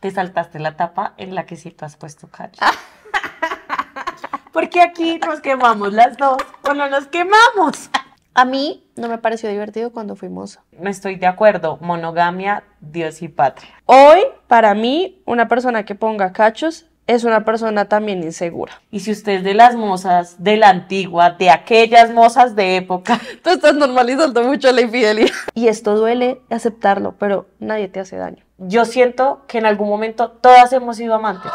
te saltaste la tapa en la que si tú has puesto cachos. Ah. Porque aquí nos quemamos las dos o nos quemamos. A mí no me pareció divertido cuando fuimos. No estoy de acuerdo. Monogamia, Dios y patria. Hoy, para mí, una persona que ponga cachos es una persona también insegura. Y si usted es de las mozas de la antigua, de aquellas mozas de época, tú estás normalizando mucho la infidelidad. Y esto duele aceptarlo, pero nadie te hace daño. Yo siento que en algún momento todas hemos sido amantes.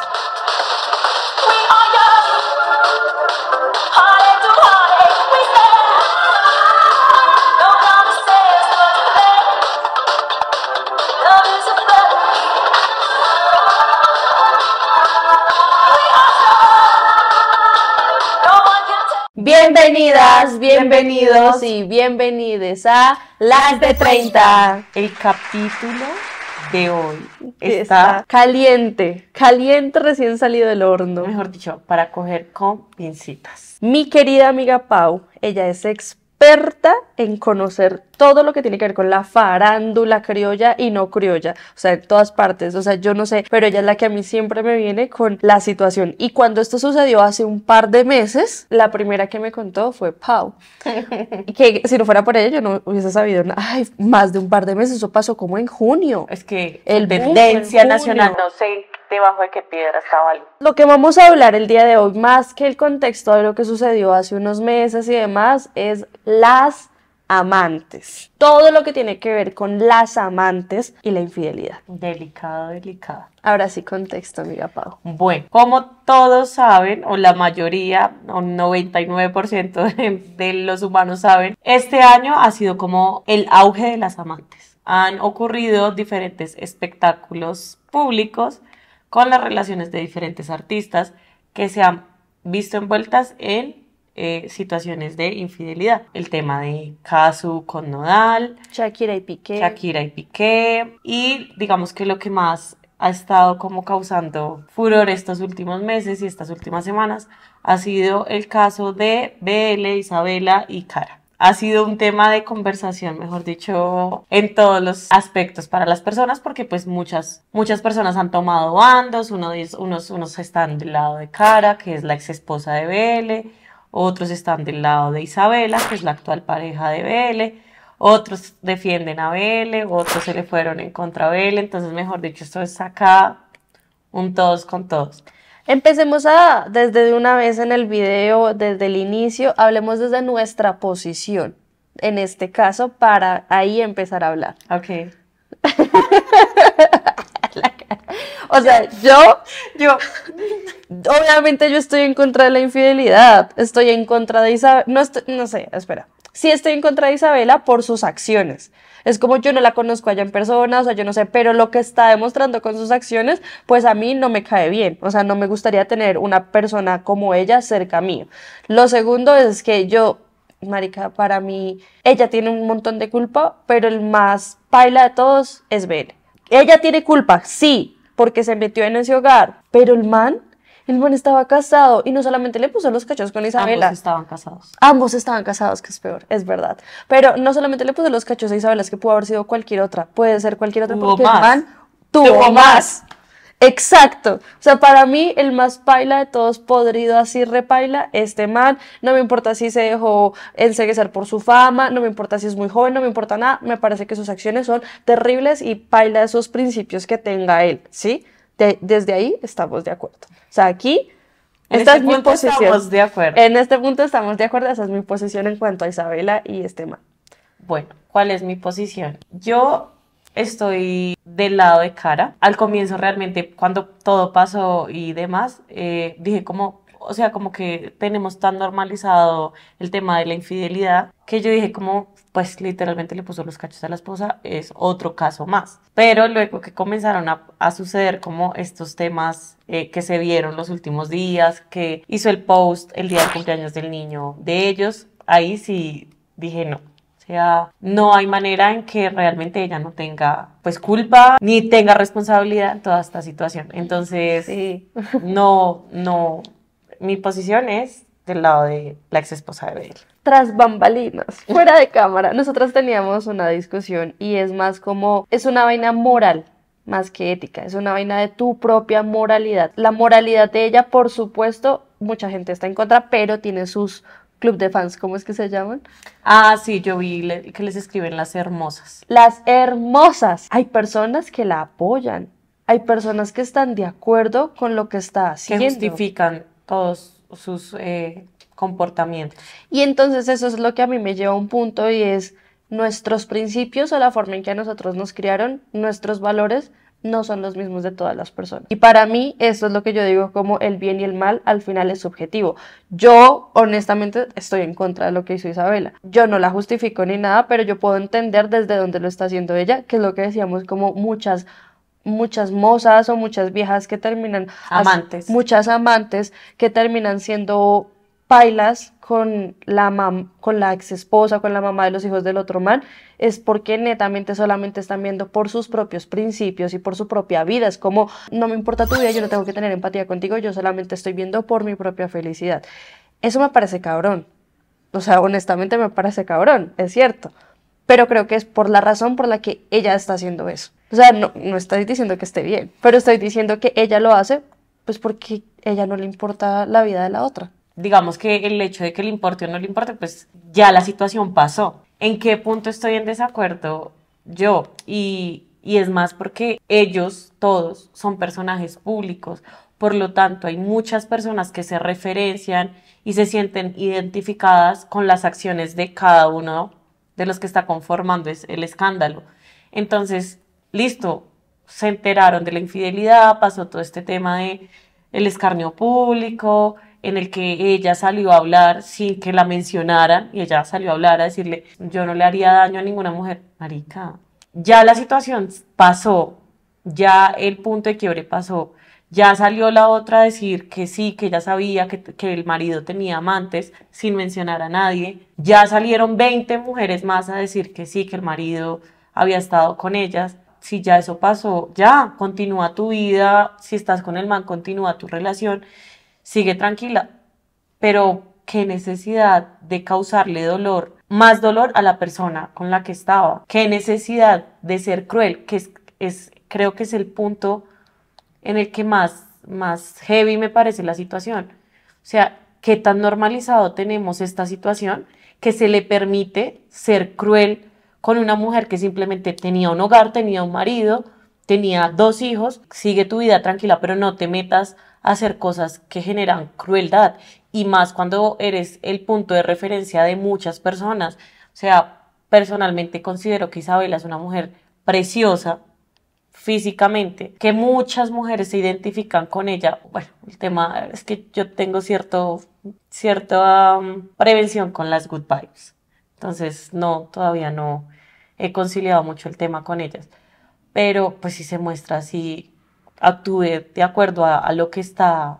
Bienvenidas, bienvenidos y bienvenidas a Las de 30. El capítulo de hoy está, caliente, caliente recién salido del horno. Mejor dicho, para coger con pincitas. Mi querida amiga Pau, ella es experta experta en conocer todo lo que tiene que ver con la farándula criolla y no criolla, o sea, en todas partes, o sea, yo no sé, pero ella es la que a mí siempre me viene con la situación. Y cuando esto sucedió hace un par de meses, la primera que me contó fue Pau, que si no fuera por ella yo no hubiese sabido, ay, más de un par de meses, eso pasó como en junio. Es que el vendencia nacional no sé debajo de qué piedra estaba Lo que vamos a hablar el día de hoy, más que el contexto de lo que sucedió hace unos meses y demás, es las amantes. Todo lo que tiene que ver con las amantes y la infidelidad. Delicado, delicado. Ahora sí, contexto, amiga Pau. Bueno, como todos saben, o la mayoría, o 99% de los humanos saben, este año ha sido como el auge de las amantes. Han ocurrido diferentes espectáculos públicos con las relaciones de diferentes artistas que se han visto envueltas en eh, situaciones de infidelidad. El tema de Casu con Nodal, Shakira y Piqué. Shakira y Piqué. Y digamos que lo que más ha estado como causando furor estos últimos meses y estas últimas semanas ha sido el caso de BL, Isabela y Cara ha sido un tema de conversación, mejor dicho, en todos los aspectos para las personas, porque pues muchas, muchas personas han tomado bandos, unos, unos, están del lado de Cara, que es la ex esposa de Vele, otros están del lado de Isabela, que es la actual pareja de Vele, otros defienden a Vele, otros se le fueron en contra de Vele, entonces mejor dicho, esto es acá un todos con todos. Empecemos a, desde una vez en el video, desde el inicio, hablemos desde nuestra posición, en este caso, para ahí empezar a hablar. Ok. o sea, yo, yo, obviamente yo estoy en contra de la infidelidad, estoy en contra de Isabela, no, no sé, espera, sí estoy en contra de Isabela por sus acciones, es como yo no la conozco allá en persona, o sea, yo no sé, pero lo que está demostrando con sus acciones, pues a mí no me cae bien. O sea, no me gustaría tener una persona como ella cerca mío. Lo segundo es que yo marica, para mí, ella tiene un montón de culpa, pero el más paila de todos es Ben. Ella tiene culpa, sí, porque se metió en ese hogar, pero el man el man estaba casado y no solamente le puso los cachos con Isabela. Ambos estaban casados. Ambos estaban casados, que es peor, es verdad. Pero no solamente le puso los cachos a Isabela, es que pudo haber sido cualquier otra. Puede ser cualquier otra. porque más. el man tuvo, más. Exacto. O sea, para mí el más paila de todos, podrido así repaila, este man. No me importa si se dejó enseguecer por su fama, no me importa si es muy joven, no me importa nada. Me parece que sus acciones son terribles y paila esos principios que tenga él, ¿sí? desde ahí estamos de acuerdo. O sea, aquí este Estamos de acuerdo. En este punto estamos de acuerdo, esa es mi posición en cuanto a Isabela y este man. Bueno, ¿cuál es mi posición? Yo estoy del lado de cara. Al comienzo realmente, cuando todo pasó y demás, eh, dije como, o sea, como que tenemos tan normalizado el tema de la infidelidad, que yo dije como, pues literalmente le puso los cachos a la esposa, es otro caso más. Pero luego que comenzaron a, a suceder como estos temas eh, que se vieron los últimos días, que hizo el post el día de cumpleaños del niño de ellos, ahí sí dije no. O sea, no hay manera en que realmente ella no tenga pues culpa ni tenga responsabilidad en toda esta situación. Entonces, sí. no, no, mi posición es del lado de la ex esposa de Bale. Tras bambalinas, fuera de cámara, nosotras teníamos una discusión y es más como, es una vaina moral más que ética, es una vaina de tu propia moralidad. La moralidad de ella, por supuesto, mucha gente está en contra, pero tiene sus club de fans, ¿cómo es que se llaman? Ah, sí, yo vi que les escriben las hermosas. Las hermosas. Hay personas que la apoyan, hay personas que están de acuerdo con lo que está haciendo. Que justifican todos sus eh, comportamientos. Y entonces eso es lo que a mí me lleva a un punto y es nuestros principios o la forma en que a nosotros nos criaron, nuestros valores no son los mismos de todas las personas. Y para mí eso es lo que yo digo como el bien y el mal al final es subjetivo. Yo honestamente estoy en contra de lo que hizo Isabela. Yo no la justifico ni nada, pero yo puedo entender desde dónde lo está haciendo ella, que es lo que decíamos como muchas muchas mozas o muchas viejas que terminan... Amantes. Muchas amantes que terminan siendo pailas con la, con la ex esposa, con la mamá de los hijos del otro man, es porque netamente solamente están viendo por sus propios principios y por su propia vida. Es como, no me importa tu vida, yo no tengo que tener empatía contigo, yo solamente estoy viendo por mi propia felicidad. Eso me parece cabrón. O sea, honestamente me parece cabrón, es cierto. Pero creo que es por la razón por la que ella está haciendo eso. O sea, no, no estoy diciendo que esté bien, pero estoy diciendo que ella lo hace, pues porque ella no le importa la vida de la otra. Digamos que el hecho de que le importe o no le importe, pues ya la situación pasó. ¿En qué punto estoy en desacuerdo yo? Y, y es más porque ellos todos son personajes públicos. Por lo tanto, hay muchas personas que se referencian y se sienten identificadas con las acciones de cada uno de los que está conformando el escándalo. Entonces, listo, se enteraron de la infidelidad, pasó todo este tema de el escarnio público, en el que ella salió a hablar sin que la mencionaran y ella salió a hablar a decirle, yo no le haría daño a ninguna mujer, marica. Ya la situación pasó, ya el punto de quiebre pasó, ya salió la otra a decir que sí, que ella sabía que, que el marido tenía amantes sin mencionar a nadie, ya salieron 20 mujeres más a decir que sí, que el marido había estado con ellas, si ya eso pasó, ya, continúa tu vida, si estás con el man, continúa tu relación, sigue tranquila, pero qué necesidad de causarle dolor, más dolor a la persona con la que estaba, qué necesidad de ser cruel, que es, creo que es el punto en el que más, más heavy me parece la situación. O sea, qué tan normalizado tenemos esta situación que se le permite ser cruel con una mujer que simplemente tenía un hogar, tenía un marido, tenía dos hijos, sigue tu vida tranquila, pero no te metas a hacer cosas que generan crueldad y más cuando eres el punto de referencia de muchas personas. O sea, personalmente considero que Isabela es una mujer preciosa físicamente, que muchas mujeres se identifican con ella. Bueno, el tema es que yo tengo cierto, cierta mm, prevención con las good vibes. Entonces, no, todavía no he conciliado mucho el tema con ellas. Pero pues si se muestra así, actúe de acuerdo a, lo que está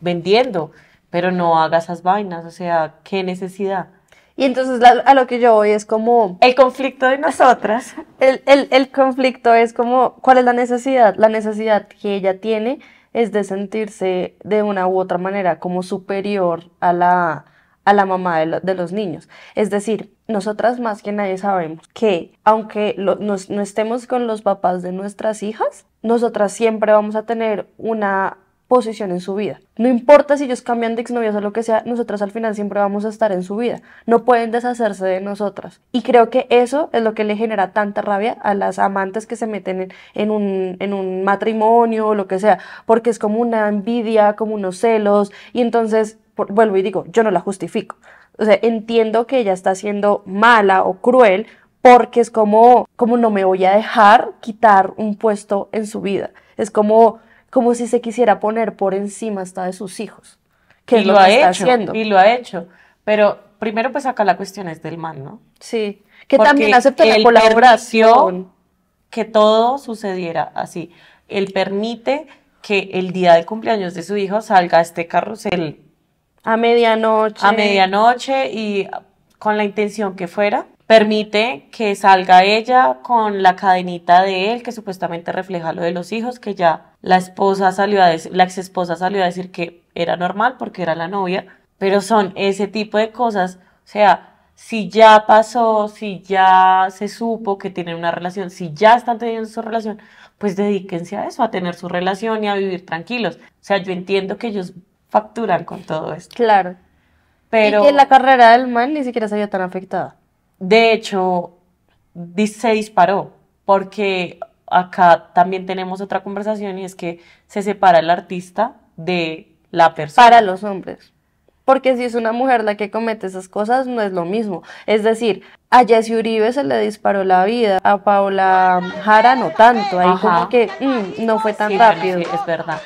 vendiendo, pero no haga esas vainas, o sea, qué necesidad. Y entonces a lo que yo voy es como... El conflicto de nosotras. El, conflicto es como, ¿cuál es la necesidad? La necesidad que ella tiene es de sentirse de una u otra manera como superior a la, a la mamá de los niños. Es decir, nosotras más que nadie sabemos que aunque no estemos con los papás de nuestras hijas, nosotras siempre vamos a tener una posición en su vida. No importa si ellos cambian de exnovias o lo que sea, nosotras al final siempre vamos a estar en su vida. No pueden deshacerse de nosotras. Y creo que eso es lo que le genera tanta rabia a las amantes que se meten en, un, matrimonio o lo que sea, porque es como una envidia, como unos celos, y entonces vuelvo y digo, yo no la justifico. O sea, entiendo que ella está siendo mala o cruel porque es como, como no me voy a dejar quitar un puesto en su vida. Es como, como si se quisiera poner por encima hasta de sus hijos. Que y lo, ha hecho, haciendo. Y lo ha hecho. Pero primero pues acá la cuestión es del mal, ¿no? Sí. Que también acepta la colaboración. Que todo sucediera así. Él permite que el día de cumpleaños de su hijo salga este carrusel a medianoche. A medianoche y con la intención que fuera, permite que salga ella con la cadenita de él que supuestamente refleja lo de los hijos, que ya la esposa salió a la ex esposa salió a decir que era normal porque era la novia, pero son ese tipo de cosas, o sea, si ya pasó, si ya se supo que tienen una relación, si ya están teniendo su relación, pues dedíquense a eso, a tener su relación y a vivir tranquilos. O sea, yo entiendo que ellos facturan con todo esto. Claro. Pero, y la carrera del man ni siquiera se había tan afectada. De hecho, se disparó, porque acá también tenemos otra conversación y es que se separa el artista de la persona. Para los hombres. Porque si es una mujer la que comete esas cosas, no es lo mismo. Es decir, a Jessy Uribe se le disparó la vida, a Paula Jara no tanto. Ahí como que mm, no fue tan rápido. sí, es verdad.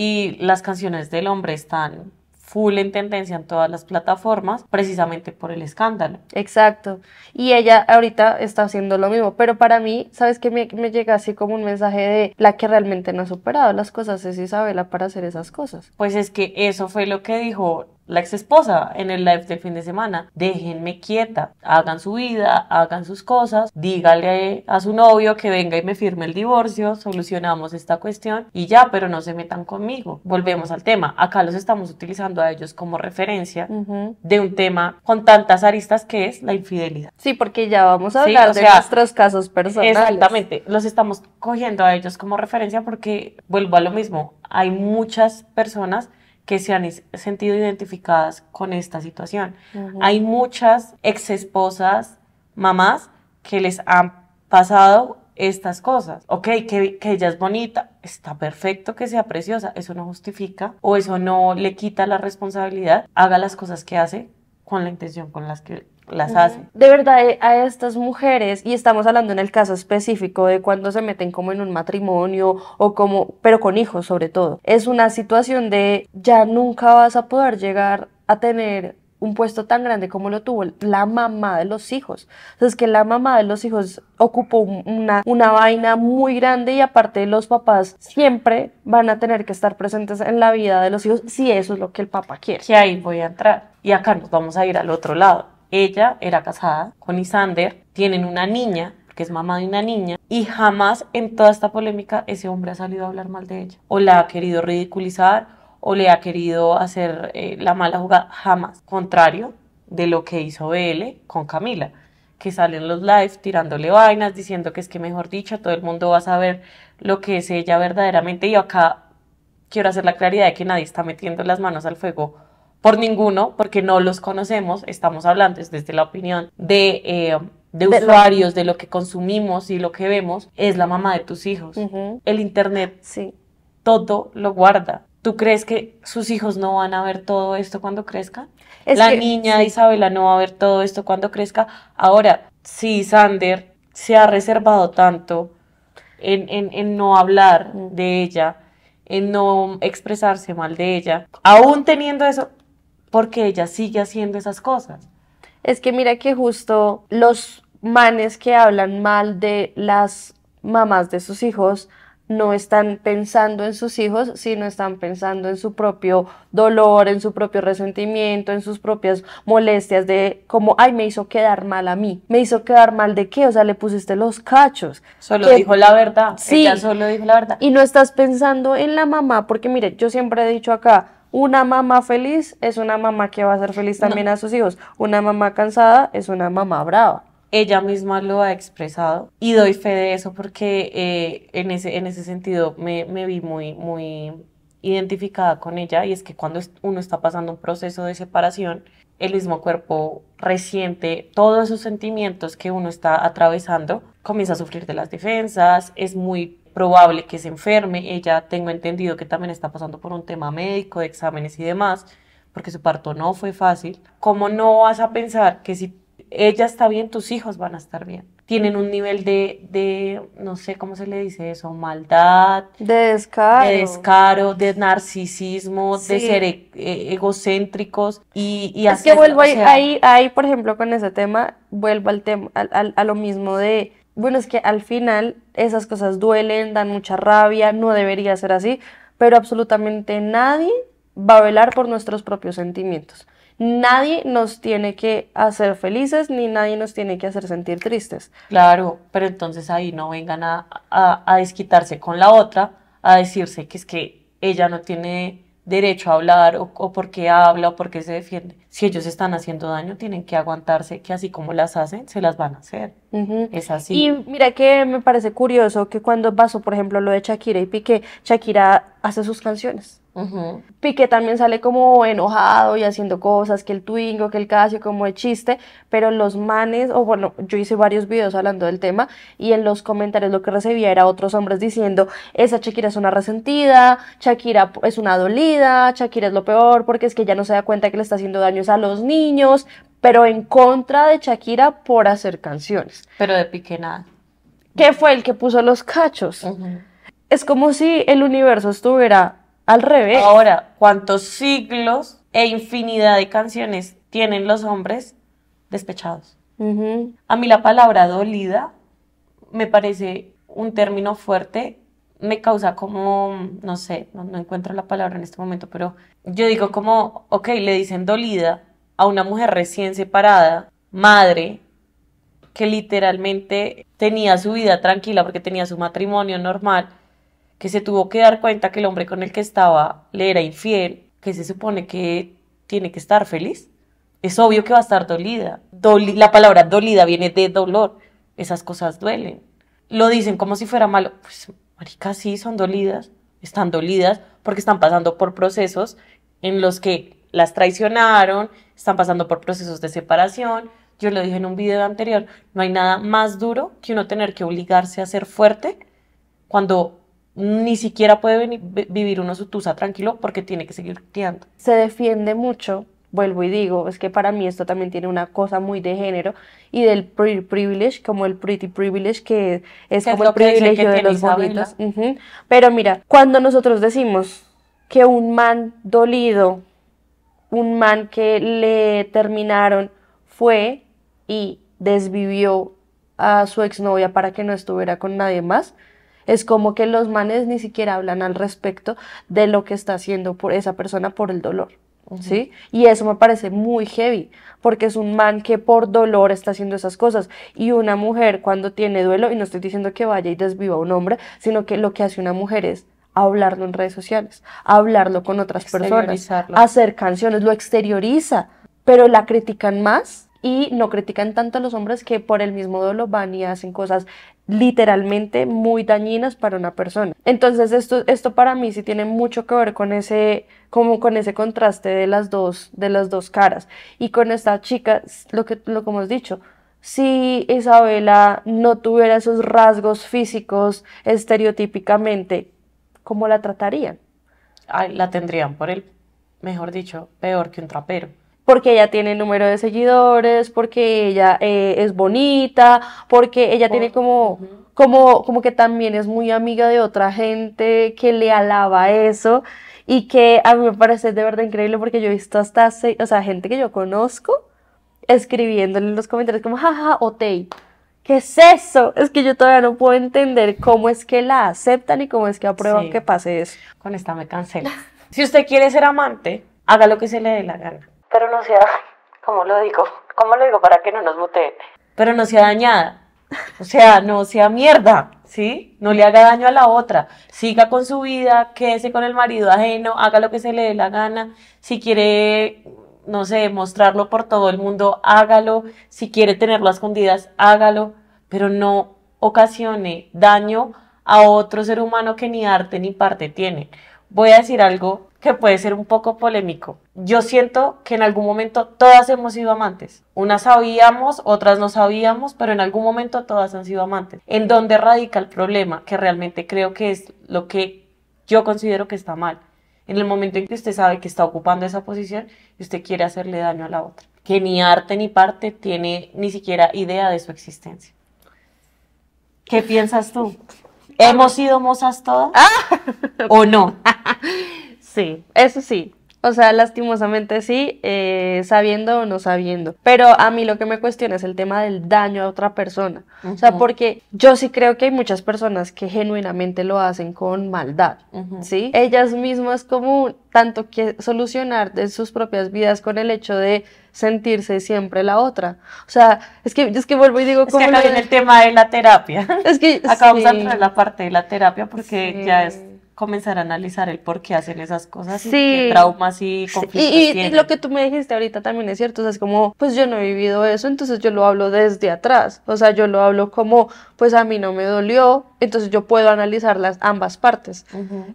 Y las canciones del hombre están full en tendencia en todas las plataformas, precisamente por el escándalo. Exacto. Y ella ahorita está haciendo lo mismo, pero para mí, ¿sabes qué? Me, llega así como un mensaje de la que realmente no ha superado las cosas, es Isabela para hacer esas cosas. Pues es que eso fue lo que dijo la ex esposa en el live del fin de semana. Déjenme quieta, hagan su vida, hagan sus cosas, dígale a su novio que venga y me firme el divorcio, solucionamos esta cuestión y ya, pero no se metan conmigo. Volvemos al tema, acá los estamos utilizando a ellos como referencia de un tema con tantas aristas que es la infidelidad. Sí, porque ya vamos a hablar de nuestros casos personales. Exactamente, los estamos cogiendo a ellos como referencia porque vuelvo a lo mismo, hay muchas personas que se han sentido identificadas con esta situación. Hay muchas ex esposas, mamás, que les han pasado estas cosas. Ok, que, que, ella es bonita, está perfecto que sea preciosa, eso no justifica o eso no le quita la responsabilidad, haga las cosas que hace con la intención con las que las De verdad, eh, a estas mujeres, y estamos hablando en el caso específico de cuando se meten como en un matrimonio o como, pero con hijos sobre todo, es una situación de ya nunca vas a poder llegar a tener un puesto tan grande como lo tuvo la mamá de los hijos. Entonces, que la mamá de los hijos ocupó una, una vaina muy grande y aparte los papás siempre van a tener que estar presentes en la vida de los hijos si eso es lo que el papá quiere. Que ahí voy a entrar. Y acá nos vamos a ir al otro lado ella era casada con Isander, tienen una niña, que es mamá de una niña, y jamás en toda esta polémica ese hombre ha salido a hablar mal de ella, o la ha querido ridiculizar, o le ha querido hacer eh, la mala jugada, jamás. Contrario de lo que hizo BL con Camila, que salen los lives tirándole vainas, diciendo que es que, mejor dicho, todo el mundo va a saber lo que es ella verdaderamente. Y acá quiero hacer la claridad de que nadie está metiendo las manos al fuego por ninguno, porque no los conocemos, estamos hablando desde la opinión de, eh, usuarios, de lo que consumimos y lo que vemos, es la mamá de tus hijos. El Internet sí. todo lo guarda. ¿Tú crees que sus hijos no van a ver todo esto cuando crezcan? la niña Isabela no va a ver todo esto cuando crezca. Ahora, si Sander se ha reservado tanto en, no hablar de ella, en no expresarse mal de ella, aún teniendo eso, porque ella sigue haciendo esas cosas. Es que mira que justo los manes que hablan mal de las mamás de sus hijos no están pensando en sus hijos, sino están pensando en su propio dolor, en su propio resentimiento, en sus propias molestias de como, ay, me hizo quedar mal a mí. ¿Me hizo quedar mal de qué? O sea, le pusiste los cachos. Solo dijo la verdad. Sí. Ella solo dijo la verdad. Y no estás pensando en la mamá, porque mire, yo siempre he dicho acá, una mamá feliz es una mamá que va a ser feliz también a sus hijos. Una mamá cansada es una mamá brava. Ella misma lo ha expresado y doy fe de eso porque eh, en, ese, en ese sentido me, me vi muy, muy identificada con ella y es que cuando uno está pasando un proceso de separación, el mismo cuerpo resiente todos esos sentimientos que uno está atravesando, comienza a sufrir de las defensas, es muy probable que se enferme. Ella tengo entendido que también está pasando por un tema médico, de exámenes y demás, porque su parto no fue fácil. ¿Cómo no vas a pensar que si ella está bien, tus hijos van a estar bien? Tienen un nivel de, no sé cómo se le dice eso, maldad, de descaro, de, descaro, de narcisismo, de ser e, e, egocéntricos. Y, y es que vuelvo ahí, ahí, por ejemplo, con ese tema, vuelvo al tema, a lo mismo de bueno, es que al final esas cosas duelen, dan mucha rabia, no debería ser así, pero absolutamente nadie va a velar por nuestros propios sentimientos. Nadie nos tiene que hacer felices ni nadie nos tiene que hacer sentir tristes. Claro, pero entonces ahí no vengan a, a, desquitarse con la otra, a decirse que es que ella no tiene derecho a hablar o, o por qué habla o por qué se defiende. Si ellos están haciendo daño, tienen que aguantarse que así como las hacen, se las van a hacer. Es así. Y mira que me parece curioso que cuando pasó, por ejemplo, lo de Shakira y Pique, Shakira hace sus canciones. Piqué también sale como enojado y haciendo cosas, que el Twingo, que el Casio, como de chiste, pero los manes, o bueno, yo hice varios videos hablando del tema y en los comentarios lo que recibía era otros hombres diciendo, esa Shakira es una resentida, Shakira es una dolida, Shakira es lo peor porque es que ya no se da cuenta que le está haciendo daños a los niños, pero en contra de Shakira por hacer canciones. Pero de Piqué nada. Que fue el que puso los cachos. Es como si el universo estuviera al revés. Ahora, ¿cuántos siglos e infinidad de canciones tienen los hombres despechados? A mí la palabra dolida me parece un término fuerte, me causa como, no sé, no, no, encuentro la palabra en este momento, pero yo digo como, ok, le dicen dolida a una mujer recién separada, madre, que literalmente tenía su vida tranquila porque tenía su matrimonio normal, que se tuvo que dar cuenta que el hombre con el que estaba le era infiel, que se supone que tiene que estar feliz. Es obvio que va a estar dolida. la palabra dolida viene de dolor. Esas cosas duelen. Lo dicen como si fuera malo. Pues, maricas sí, son dolidas. Están dolidas porque están pasando por procesos en los que las traicionaron, están pasando por procesos de separación. Yo lo dije en un video anterior, no hay nada más duro que uno tener que obligarse a ser fuerte cuando ni siquiera puede vivir uno su tranquilo porque tiene que seguir criando Se defiende mucho, vuelvo y digo, es que para mí esto también tiene una cosa muy de género y del privilege, como el pretty privilege, que es como el privilegio de los bonitos. Pero mira, cuando nosotros decimos que un man dolido, un man que le terminaron, fue y desvivió a su exnovia para que no estuviera con nadie más, es como que los manes ni siquiera hablan al respecto de lo que está haciendo por esa persona por el dolor. ¿sí? Y eso me parece muy heavy, porque es un man que por dolor está haciendo esas cosas. Y una mujer cuando tiene duelo, y no estoy diciendo que vaya y desviva a un hombre, sino que lo que hace una mujer es hablarlo en redes sociales, hablarlo con otras personas, hacer canciones, lo exterioriza, pero la critican más y no critican tanto a los hombres que por el mismo dolo van y hacen cosas literalmente muy dañinas para una persona. Entonces esto, esto para mí sí tiene mucho que ver con ese, como con ese contraste de las dos, de las dos caras. Y con esta chica, lo que, lo hemos dicho, si Isabela no tuviera esos rasgos físicos estereotípicamente, ¿cómo la tratarían? Ay, la tendrían por el, mejor dicho, peor que un trapero porque ella tiene número de seguidores, porque ella eh, es bonita, porque ella tiene como, como, como que también es muy amiga de otra gente que le alaba eso y que a mí me parece de verdad increíble porque yo he visto hasta, o sea, gente que yo conozco escribiéndole en los comentarios como, jaja, otei. ¿Qué es eso? Es que yo todavía no puedo entender cómo es que la aceptan y cómo es que aprueban que pase eso. Con esta me cancela. si usted quiere ser amante, haga lo que se le dé la gana pero no sea, ¿cómo lo digo? ¿Cómo lo digo para que no nos muteen? Pero no sea dañada. O sea, no sea mierda, ¿sí? No le haga daño a la otra. Siga con su vida, quédese con el marido ajeno, haga lo que se le dé la gana. Si quiere, no sé, mostrarlo por todo el mundo, hágalo. Si quiere tenerlo a escondidas, hágalo. Pero no ocasione daño a otro ser humano que ni arte ni parte tiene. Voy a decir algo que puede ser un poco polémico. Yo siento que en algún momento todas hemos sido amantes. Unas sabíamos, otras no sabíamos, pero en algún momento todas han sido amantes. ¿En dónde radica el problema? Que realmente creo que es lo que yo considero que está mal. En el momento en que usted sabe que está ocupando esa posición y usted quiere hacerle daño a la otra. Que ni arte ni parte tiene ni siquiera idea de su existencia. ¿Qué piensas tú? ¿Hemos sido mozas todas? Ah. ¿O no? Sí, eso sí. O sea, lastimosamente sí, eh, sabiendo o no sabiendo. Pero a mí lo que me cuestiona es el tema del daño a otra persona. O sea, porque yo sí creo que hay muchas personas que genuinamente lo hacen con maldad, ¿sí? Ellas mismas como tanto que solucionar de sus propias vidas con el hecho de sentirse siempre la otra. O sea, es que es que vuelvo y digo como es que el tema de la terapia. Es que acabamos entrar en la parte de la terapia porque ya es comenzar a analizar el por qué hacen esas cosas y traumas y conflictos. y, lo que tú me dijiste ahorita también es cierto, o sea, es como, pues yo no he vivido eso, entonces yo lo hablo desde atrás, o sea, yo lo hablo como pues a mí no me dolió, entonces yo puedo analizar las ambas partes.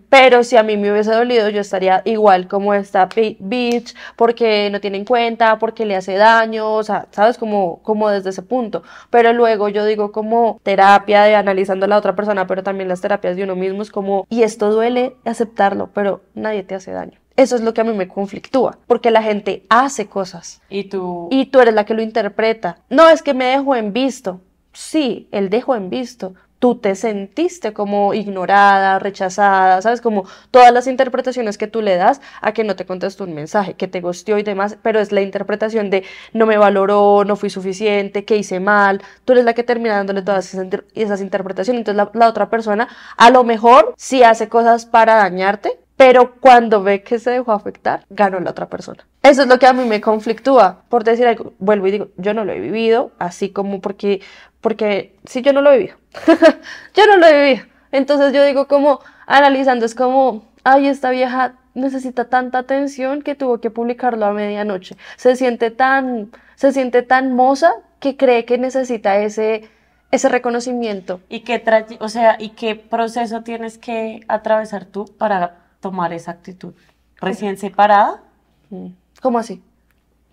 Pero si a mí me hubiese dolido, yo estaría igual como esta bitch, porque no tiene en cuenta, porque le hace daño, o sea, sabes, como, como desde ese punto. Pero luego yo digo como terapia de analizando a la otra persona, pero también las terapias de uno mismo es como, y esto duele aceptarlo, pero nadie te hace daño. Eso es lo que a mí me conflictúa, porque la gente hace cosas. Y tú. Y tú eres la que lo interpreta. No es que me dejo en visto sí, el dejo en visto. Tú te sentiste como ignorada, rechazada, ¿sabes? Como todas las interpretaciones que tú le das a que no te contestó un mensaje, que te gosteó y demás, pero es la interpretación de no me valoró, no fui suficiente, que hice mal. Tú eres la que termina dándole todas esas, esas interpretaciones. Entonces la, la otra persona a lo mejor sí hace cosas para dañarte, pero cuando ve que se dejó afectar, ganó la otra persona. Eso es lo que a mí me conflictúa, por decir algo, vuelvo y digo, yo no lo he vivido, así como porque porque si yo no lo viví, yo no lo viví. Entonces yo digo como analizando, es como, ay, esta vieja necesita tanta atención que tuvo que publicarlo a medianoche. Se siente tan, se siente tan moza que cree que necesita ese, ese reconocimiento. ¿Y qué, o sea, ¿Y qué proceso tienes que atravesar tú para tomar esa actitud? ¿Recién separada? Mm. ¿Cómo así?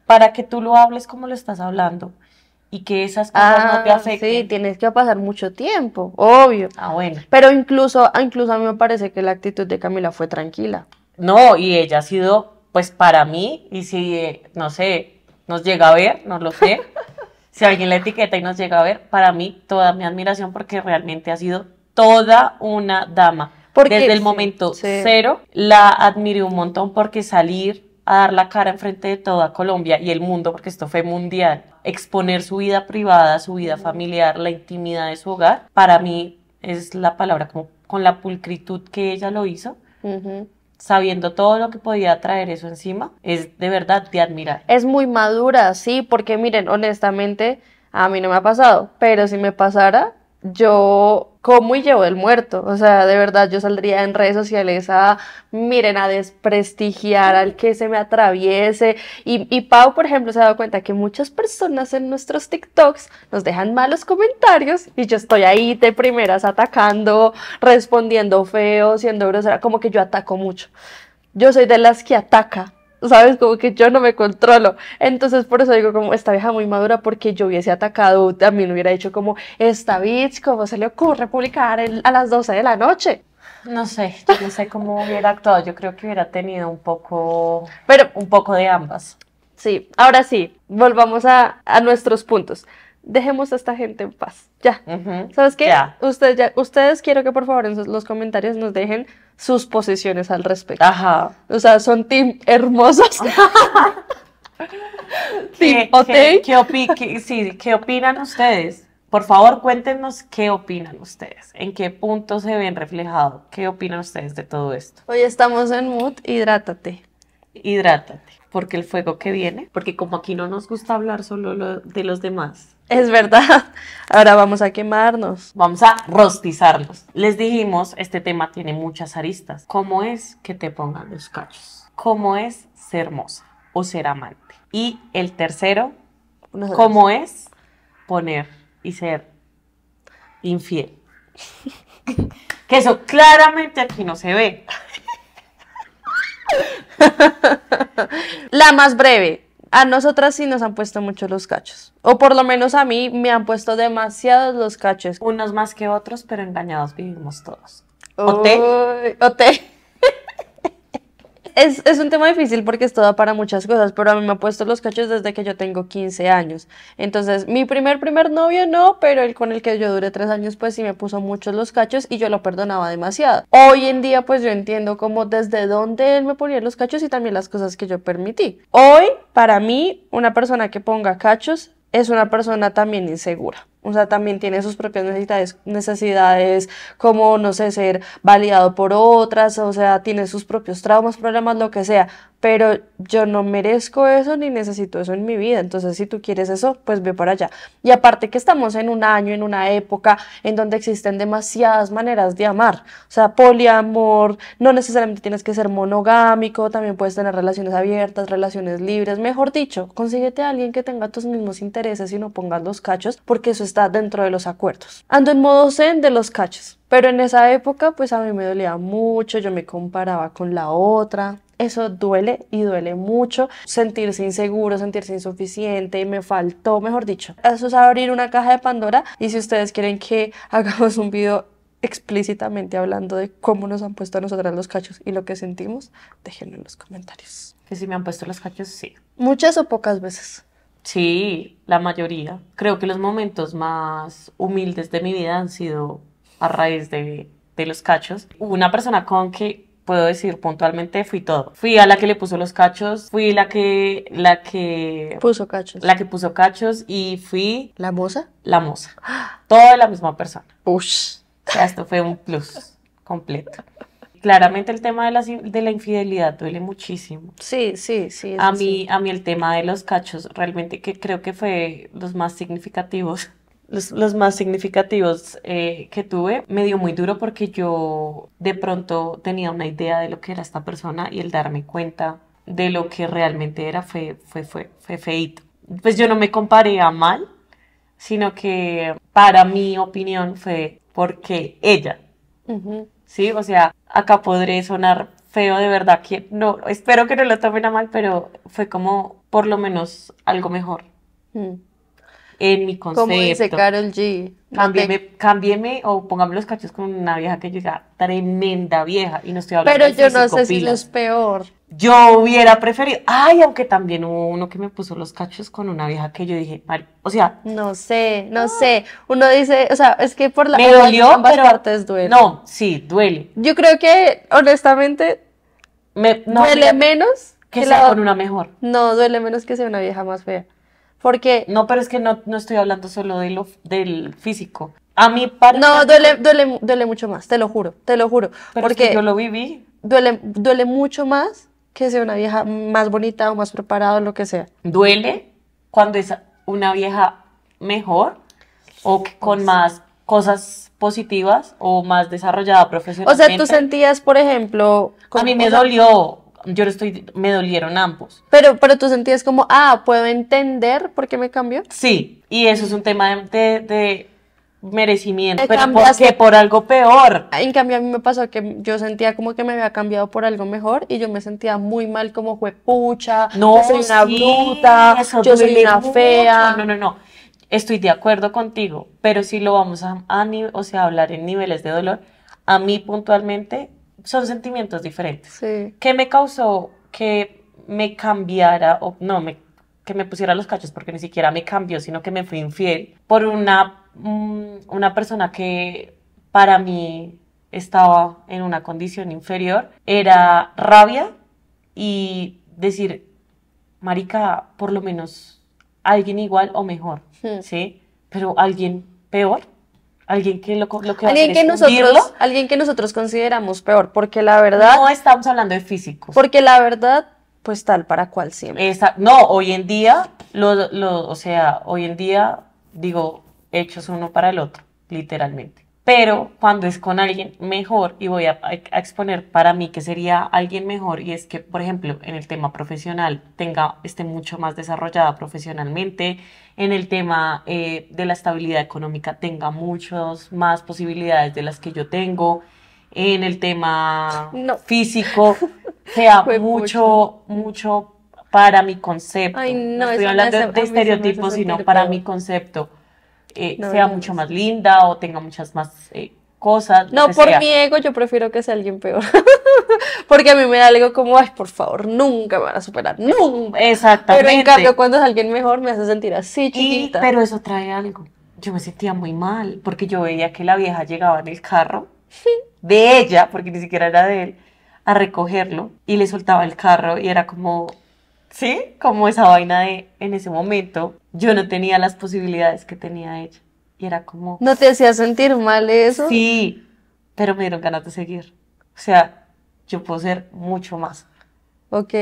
Para que tú lo hables como lo estás hablando y que esas cosas no te ah, afecten. Sí, tienes que pasar mucho tiempo, obvio. Ah, bueno. Pero incluso, incluso a mí me parece que la actitud de Camila fue tranquila. No, y ella ha sido, pues para mí, y si, no sé, nos llega a ver, no lo sé, si alguien la etiqueta y nos llega a ver, para mí toda mi admiración porque realmente ha sido toda una dama. Porque, Desde el momento cero la admiré un montón porque salir a dar la cara enfrente de toda Colombia y el mundo, porque esto fue mundial. Exponer su vida privada, su vida familiar, la intimidad de su hogar, para mí es la palabra como con la pulcritud que ella lo hizo. Sabiendo todo lo que podía traer eso encima, es de verdad de admirar. Es muy madura, sí, porque miren, honestamente, a mí no me ha pasado, pero si me pasara, yo como y llevo el muerto. O sea, de verdad, yo saldría en redes sociales a, miren, a desprestigiar al que se me atraviese. Y, y Pau, por ejemplo, se ha dado cuenta que muchas personas en nuestros TikToks nos dejan malos comentarios y yo estoy ahí de primeras atacando, respondiendo feo, siendo grosera, como que yo ataco mucho. Yo soy de las que ataca ¿sabes? Como que yo no me controlo. Entonces, por eso digo, como esta vieja muy madura, porque yo hubiese atacado, también hubiera dicho, como, esta bitch, ¿cómo se le ocurre publicar a las 12 de la noche? No sé, yo no sé cómo hubiera actuado. Yo creo que hubiera tenido un poco. Pero. Un poco de ambas. Sí, ahora sí, volvamos a, nuestros puntos dejemos a esta gente en paz. Ya. ¿Sabes qué? Ustedes, ya, ustedes quiero que por favor en los comentarios nos dejen sus posiciones al respecto. Ajá. O sea, son team hermosos. ¿Qué, ¿Qué, qué, ¿Qué opinan ustedes? Por favor, cuéntenos qué opinan ustedes, en qué punto se ven reflejados? qué opinan ustedes de todo esto. Hoy estamos en mood, hidrátate. Hidrátate porque el fuego que viene, porque como aquí no nos gusta hablar solo de los demás. Es verdad, ahora vamos a quemarnos. Vamos a rostizarlos. Les dijimos, este tema tiene muchas aristas. ¿Cómo es que te pongan los cachos? ¿Cómo es ser hermosa o ser amante? Y el tercero, ¿cómo es poner y ser infiel? que eso claramente aquí no se ve. la más breve. A nosotras sí nos han puesto mucho los cachos. O por lo menos a mí me han puesto demasiados los cachos. Unos más que otros, pero engañados vivimos todos. ¿O te? ¿O te? es, un tema difícil porque es toda para muchas cosas, pero a mí me ha puesto los cachos desde que yo tengo 15 años. Entonces, mi primer, primer novio no, pero el con el que yo duré tres años, pues sí me puso muchos los cachos y yo lo perdonaba demasiado. Hoy en día, pues yo entiendo como desde dónde él me ponía los cachos y también las cosas que yo permití. Hoy, para mí, una persona que ponga cachos es una persona también insegura. O sea, también tiene sus propias necesidades, necesidades como, no sé, ser validado por otras, o sea, tiene sus propios traumas, problemas, lo que sea pero yo no merezco eso ni necesito eso en mi vida, entonces si tú quieres eso, pues ve para allá. Y aparte que estamos en un año, en una época en donde existen demasiadas maneras de amar, o sea, poliamor, no necesariamente tienes que ser monogámico, también puedes tener relaciones abiertas, relaciones libres, mejor dicho, consíguete a alguien que tenga tus mismos intereses y no pongas los cachos, porque eso está dentro de los acuerdos. Ando en modo zen de los cachos. Pero en esa época, pues a mí me dolía mucho, yo me comparaba con la otra, eso duele y duele mucho. Sentirse inseguro, sentirse insuficiente, y me faltó, mejor dicho. Eso es abrir una caja de Pandora y si ustedes quieren que hagamos un video explícitamente hablando de cómo nos han puesto a nosotras los cachos y lo que sentimos, déjenlo en los comentarios. Que si me han puesto los cachos, sí. Muchas o pocas veces. Sí, la mayoría. Creo que los momentos más humildes de mi vida han sido a raíz de, de los cachos. Una persona con que puedo decir puntualmente, fui todo. Fui a la que le puso los cachos, fui la que, la que... Puso cachos. La que puso cachos y fui... ¿La moza? La moza. Toda la misma persona. Ush. esto fue un plus completo. Claramente el tema de la, de la infidelidad duele muchísimo. Sí, sí, sí. A mí, a mí el tema de los cachos realmente que creo que fue los más significativos los, más significativos eh, que tuve, me dio muy duro porque yo de pronto tenía una idea de lo que era esta persona y el darme cuenta de lo que realmente era fue, fue, fue, feito. Pues yo no me comparé a mal, sino que para mi opinión fue porque ella. Sí, o sea, acá podré sonar feo de verdad, que no, espero que no lo tomen a mal, pero fue como por lo menos algo mejor. Mm en mi concepto. Como dice Carol G. cambiéme, o póngame los cachos con una vieja que llega tremenda vieja y no estoy hablando de Pero yo no sé si los peor. Yo hubiera preferido, ay, aunque también hubo uno que me puso los cachos con una vieja que yo dije, o sea, no sé, no sé. Uno dice, o sea, es que por la me dolió, pero, duele. No, sí, duele. Yo creo que honestamente me duele menos que, con una mejor. No, duele menos que sea una vieja más fea. Porque, no, pero es que no, no estoy hablando solo de lo, del físico. A mí para... No, duele, duele, duele mucho más, te lo juro, te lo juro. porque yo lo viví. Duele, duele mucho más que sea una vieja más bonita o más preparada o lo que sea. Duele cuando es una vieja mejor o con pues más cosas positivas o más desarrollada profesionalmente. O sea, tú sentías, por ejemplo... A mí me dolió, yo estoy, me dolieron ambos. Pero, pero tú sentías como, ah, puedo entender por qué me cambió. Sí, y eso es un tema de, de, merecimiento, me pero por algo peor. En cambio, a mí me pasó que yo sentía como que me había cambiado por algo mejor y yo me sentía muy mal, como fue pucha, no, soy una bruta, yo soy una fea. No, no, no. Estoy de acuerdo contigo, pero si lo vamos a, o sea, a hablar en niveles de dolor, a mí puntualmente son sentimientos diferentes. ¿Qué me causó que me cambiara, o no, me, que me pusiera los cachos, porque ni siquiera me cambió, sino que me fui infiel por una, mm, una persona que para mí estaba en una condición inferior? Era rabia y decir, marica, por lo menos alguien igual o mejor, hmm. ¿sí? Pero alguien peor alguien que lo, que alguien que nosotros alguien que nosotros consideramos peor porque la verdad no estamos hablando de físicos porque la verdad pues tal para cual siempre no hoy en día lo, o sea hoy en día digo hechos uno para el otro literalmente pero cuando es con alguien mejor, y voy a, exponer para mí que sería alguien mejor, y es que, por ejemplo, en el tema profesional tenga, esté mucho más desarrollada profesionalmente, en el tema eh, de la estabilidad económica tenga muchas más posibilidades de las que yo tengo, en el tema físico sea mucho, mucho, para mi concepto. no, no estoy hablando de estereotipos, sino para mi concepto eh, sea mucho más linda o tenga muchas más eh, cosas. No, por mi ego yo prefiero que sea alguien peor. Porque a mí me da algo como, ay, por favor, nunca me van a superar, nunca. Exactamente. Pero en cambio, cuando es alguien mejor, me hace sentir así, chiquita. pero eso trae algo. Yo me sentía muy mal, porque yo veía que la vieja llegaba en el carro de ella, porque ni siquiera era de él, a recogerlo y le soltaba el carro y era como, ¿Sí? Como esa vaina de, en ese momento, yo no tenía las posibilidades que tenía ella. Y era como... ¿No te hacía sentir mal eso? Sí, pero me dieron ganas de seguir. O sea, yo puedo ser mucho más. Ok.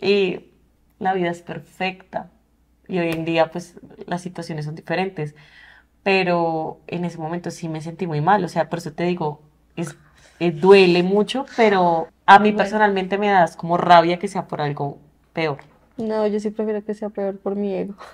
Y la vida es perfecta. Y hoy en día, pues, las situaciones son diferentes. Pero en ese momento sí me sentí muy mal. O sea, por eso te digo, es, eh, duele mucho, pero a mí personalmente me das como rabia que sea por algo peor. No, yo sí prefiero que sea peor por mi ego.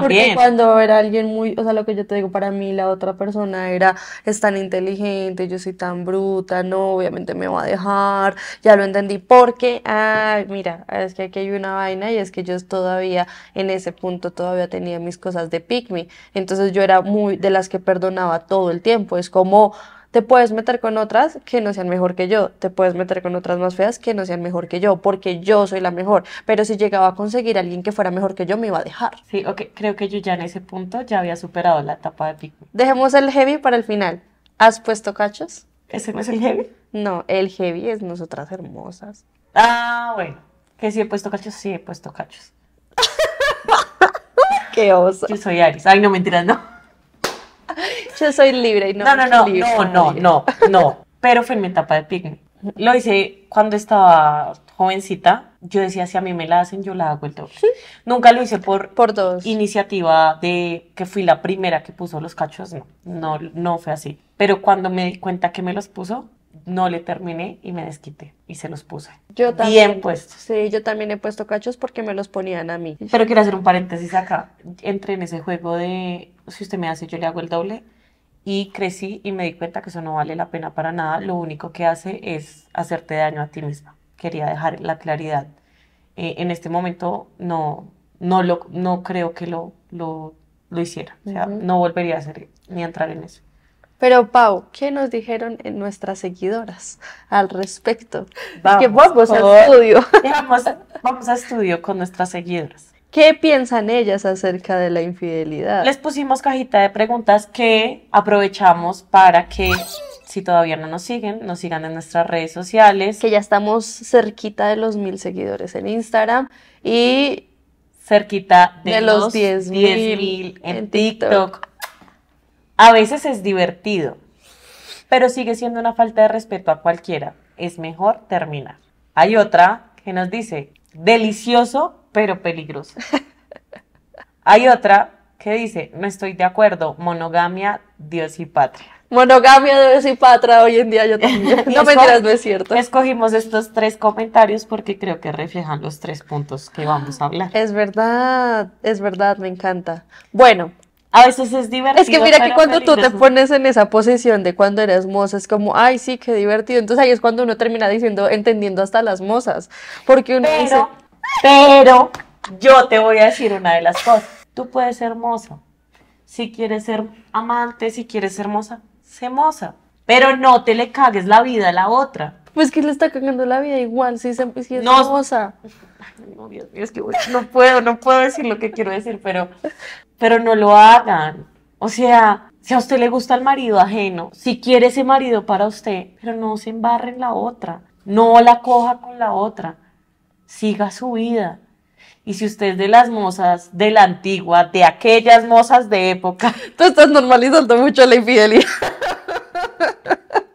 Porque cuando era alguien muy, o sea, lo que yo te digo, para mí la otra persona era, es tan inteligente, yo soy tan bruta, no, obviamente me va a dejar, ya lo entendí, porque, ay, mira, es que aquí hay una vaina y es que yo todavía, en ese punto todavía tenía mis cosas de pick me, entonces yo era muy de las que perdonaba todo el tiempo, es como, te puedes meter con otras que no sean mejor que yo, te puedes meter con otras más feas que no sean mejor que yo, porque yo soy la mejor, pero si llegaba a conseguir a alguien que fuera mejor que yo, me iba a dejar. Sí, ok, creo que yo ya en ese punto ya había superado la etapa de pico. Dejemos el heavy para el final. ¿Has puesto cachos? ¿Ese no es el heavy? No, el heavy es nosotras hermosas. Ah, bueno, que si he puesto cachos, sí he puesto cachos. Qué oso. Yo soy Aries. Ay, no mentiras, no. Yo soy libre y no. No, no, no, no, no, no, no. Pero fue en mi etapa de picnic. Lo hice cuando estaba jovencita. Yo decía, si a mí me la hacen, yo la hago el doble. ¿Sí? Nunca lo hice por, por dos. iniciativa de que fui la primera que puso los cachos. No, no, no fue así. Pero cuando me di cuenta que me los puso, no le terminé y me desquité y se los puse. Yo también. Bien puesto. Sí, yo también he puesto cachos porque me los ponían a mí. Pero quiero hacer un paréntesis acá. Entré en ese juego de si usted me hace, yo le hago el doble y crecí y me di cuenta que eso no vale la pena para nada, lo único que hace es hacerte daño a ti misma. Quería dejar la claridad. Eh, en este momento no, no, lo, no creo que lo, lo, lo hiciera, o sea, no volvería a hacer ni entrar en eso. Pero Pau, ¿qué nos dijeron en nuestras seguidoras al respecto? Vamos, vamos a estudio. vamos a estudio con nuestras seguidoras. ¿Qué piensan ellas acerca de la infidelidad? Les pusimos cajita de preguntas que aprovechamos para que si todavía no nos siguen, nos sigan en nuestras redes sociales. Que ya estamos cerquita de los mil seguidores en Instagram y cerquita de, los, diez mil en, TikTok. A veces es divertido, pero sigue siendo una falta de respeto a cualquiera. Es mejor terminar. Hay otra que nos dice, delicioso pero peligroso. Hay otra que dice, no estoy de acuerdo, monogamia, Dios y patria. Monogamia, Dios y patria, hoy en día yo también. no me dirás no es cierto. Escogimos estos tres comentarios porque creo que reflejan los tres puntos que vamos a hablar. Es verdad, es verdad, me encanta. Bueno. A veces es divertido. Es que mira que cuando tú te pones en esa posición de cuando eres moza, es como, ay, sí, qué divertido. Entonces ahí es cuando uno termina diciendo, entendiendo hasta las mozas. Porque uno dice pero yo te voy a decir una de las cosas. Tú puedes ser hermosa. Si quieres ser amante, si quieres ser hermosa, sé moza. Pero no te le cagues la vida a la otra. Pues que le está cagando la vida igual, si, es hermosa. no, Dios mío, es que no puedo, no puedo decir lo que quiero decir, pero, pero no lo hagan. O sea, si a usted le gusta el marido ajeno, si quiere ese marido para usted, pero no se embarre en la otra, no la coja con la otra siga su vida. Y si usted es de las mozas de la antigua, de aquellas mozas de época. Tú estás normalizando mucho la infidelidad.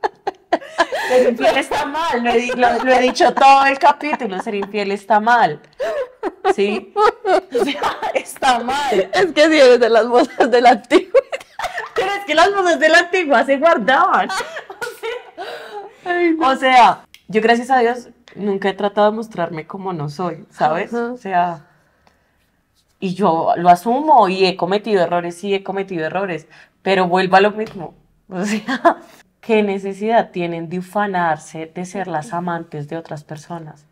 Ser infiel está mal, lo he, dicho todo el capítulo, ser infiel está mal. ¿Sí? está mal. Es que si eres de las mozas de la antigua. Pero es que las mozas de la antigua se guardaban. o sea yo gracias a Dios nunca he tratado de mostrarme como no soy, ¿sabes? O sea, y yo lo asumo y he cometido errores, sí he cometido errores, pero vuelvo a lo mismo. O sea, ¿qué necesidad tienen de ufanarse de ser las amantes de otras personas?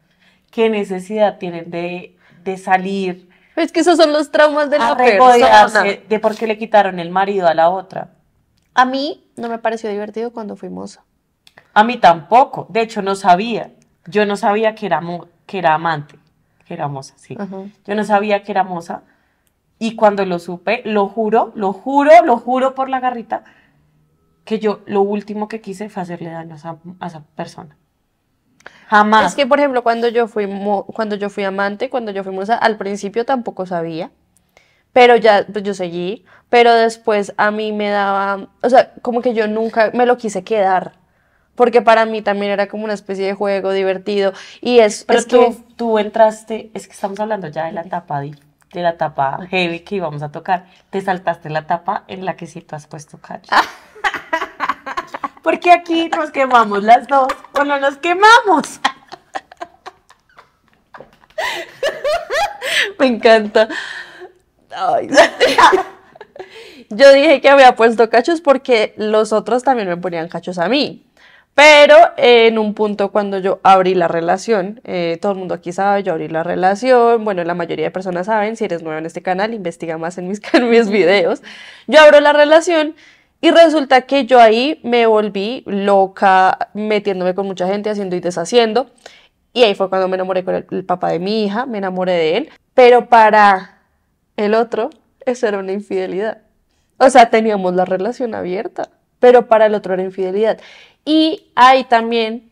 ¿Qué necesidad tienen de, de salir? Es que esos son los traumas de la persona. De por qué le quitaron el marido a la otra. A mí no me pareció divertido cuando fuimos. A mí tampoco. De hecho, no sabía. Yo no sabía que era, que era amante, que era moza, sí. Yo no sabía que era moza. Y cuando lo supe, lo juro, lo juro, lo juro por la garrita, que yo lo último que quise fue hacerle daño a esa, persona. Jamás. Es que, por ejemplo, cuando yo fui, cuando yo fui amante, cuando yo fui moza, al principio tampoco sabía pero ya pues yo seguí, pero después a mí me daba, o sea, como que yo nunca me lo quise quedar porque para mí también era como una especie de juego divertido y es, Pero es tú, que tú entraste, es que estamos hablando ya de la tapa de la tapa heavy que íbamos a tocar, te saltaste la tapa en la que sí tú has puesto cachos, porque aquí nos quemamos las dos o nos quemamos. Me encanta. Yo dije que había puesto cachos porque los otros también me ponían cachos a mí. Pero en un punto cuando yo abrí la relación, eh, todo el mundo aquí sabe, yo abrí la relación, bueno, la mayoría de personas saben, si eres nuevo en este canal, investiga más en mis, videos, yo abro la relación y resulta que yo ahí me volví loca, metiéndome con mucha gente, haciendo y deshaciendo. Y ahí fue cuando me enamoré con el papá de mi hija, me enamoré de él. Pero para el otro, eso era una infidelidad. O sea, teníamos la relación abierta pero para el otro era infidelidad. Y ahí también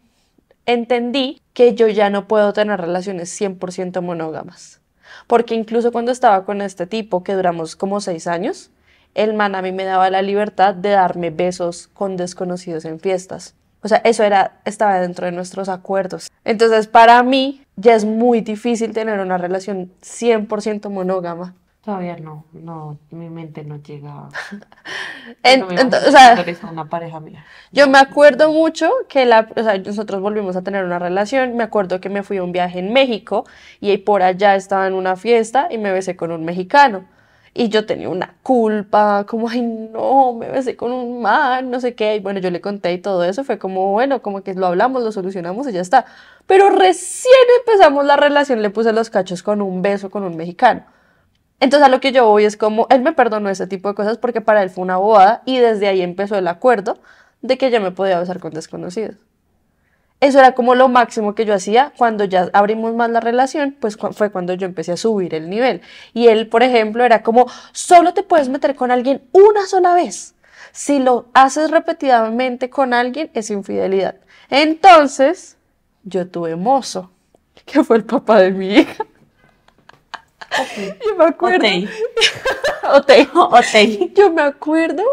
entendí que yo ya no puedo tener relaciones 100% monógamas. Porque incluso cuando estaba con este tipo, que duramos como seis años, el man a mí me daba la libertad de darme besos con desconocidos en fiestas. O sea, eso era, estaba dentro de nuestros acuerdos. Entonces, para mí ya es muy difícil tener una relación 100% monógama. Todavía no, no, mi mente no llega. entonces, pareja Yo me acuerdo mucho que la, o sea, nosotros volvimos a tener una relación. Me acuerdo que me fui a un viaje en México y ahí por allá estaba en una fiesta y me besé con un mexicano. Y yo tenía una culpa, como, ay, no, me besé con un man, no sé qué. Y bueno, yo le conté y todo eso. Fue como, bueno, como que lo hablamos, lo solucionamos y ya está. Pero recién empezamos la relación, le puse los cachos con un beso con un mexicano. Entonces a lo que yo voy es como, él me perdonó ese tipo de cosas porque para él fue una bobada y desde ahí empezó el acuerdo de que yo me podía besar con desconocidos. Eso era como lo máximo que yo hacía cuando ya abrimos más la relación, pues fue cuando yo empecé a subir el nivel. Y él, por ejemplo, era como, solo te puedes meter con alguien una sola vez. Si lo haces repetidamente con alguien, es infidelidad. Entonces, yo tuve mozo, que fue el papá de mi hija. Yo me acuerdo. Yo me acuerdo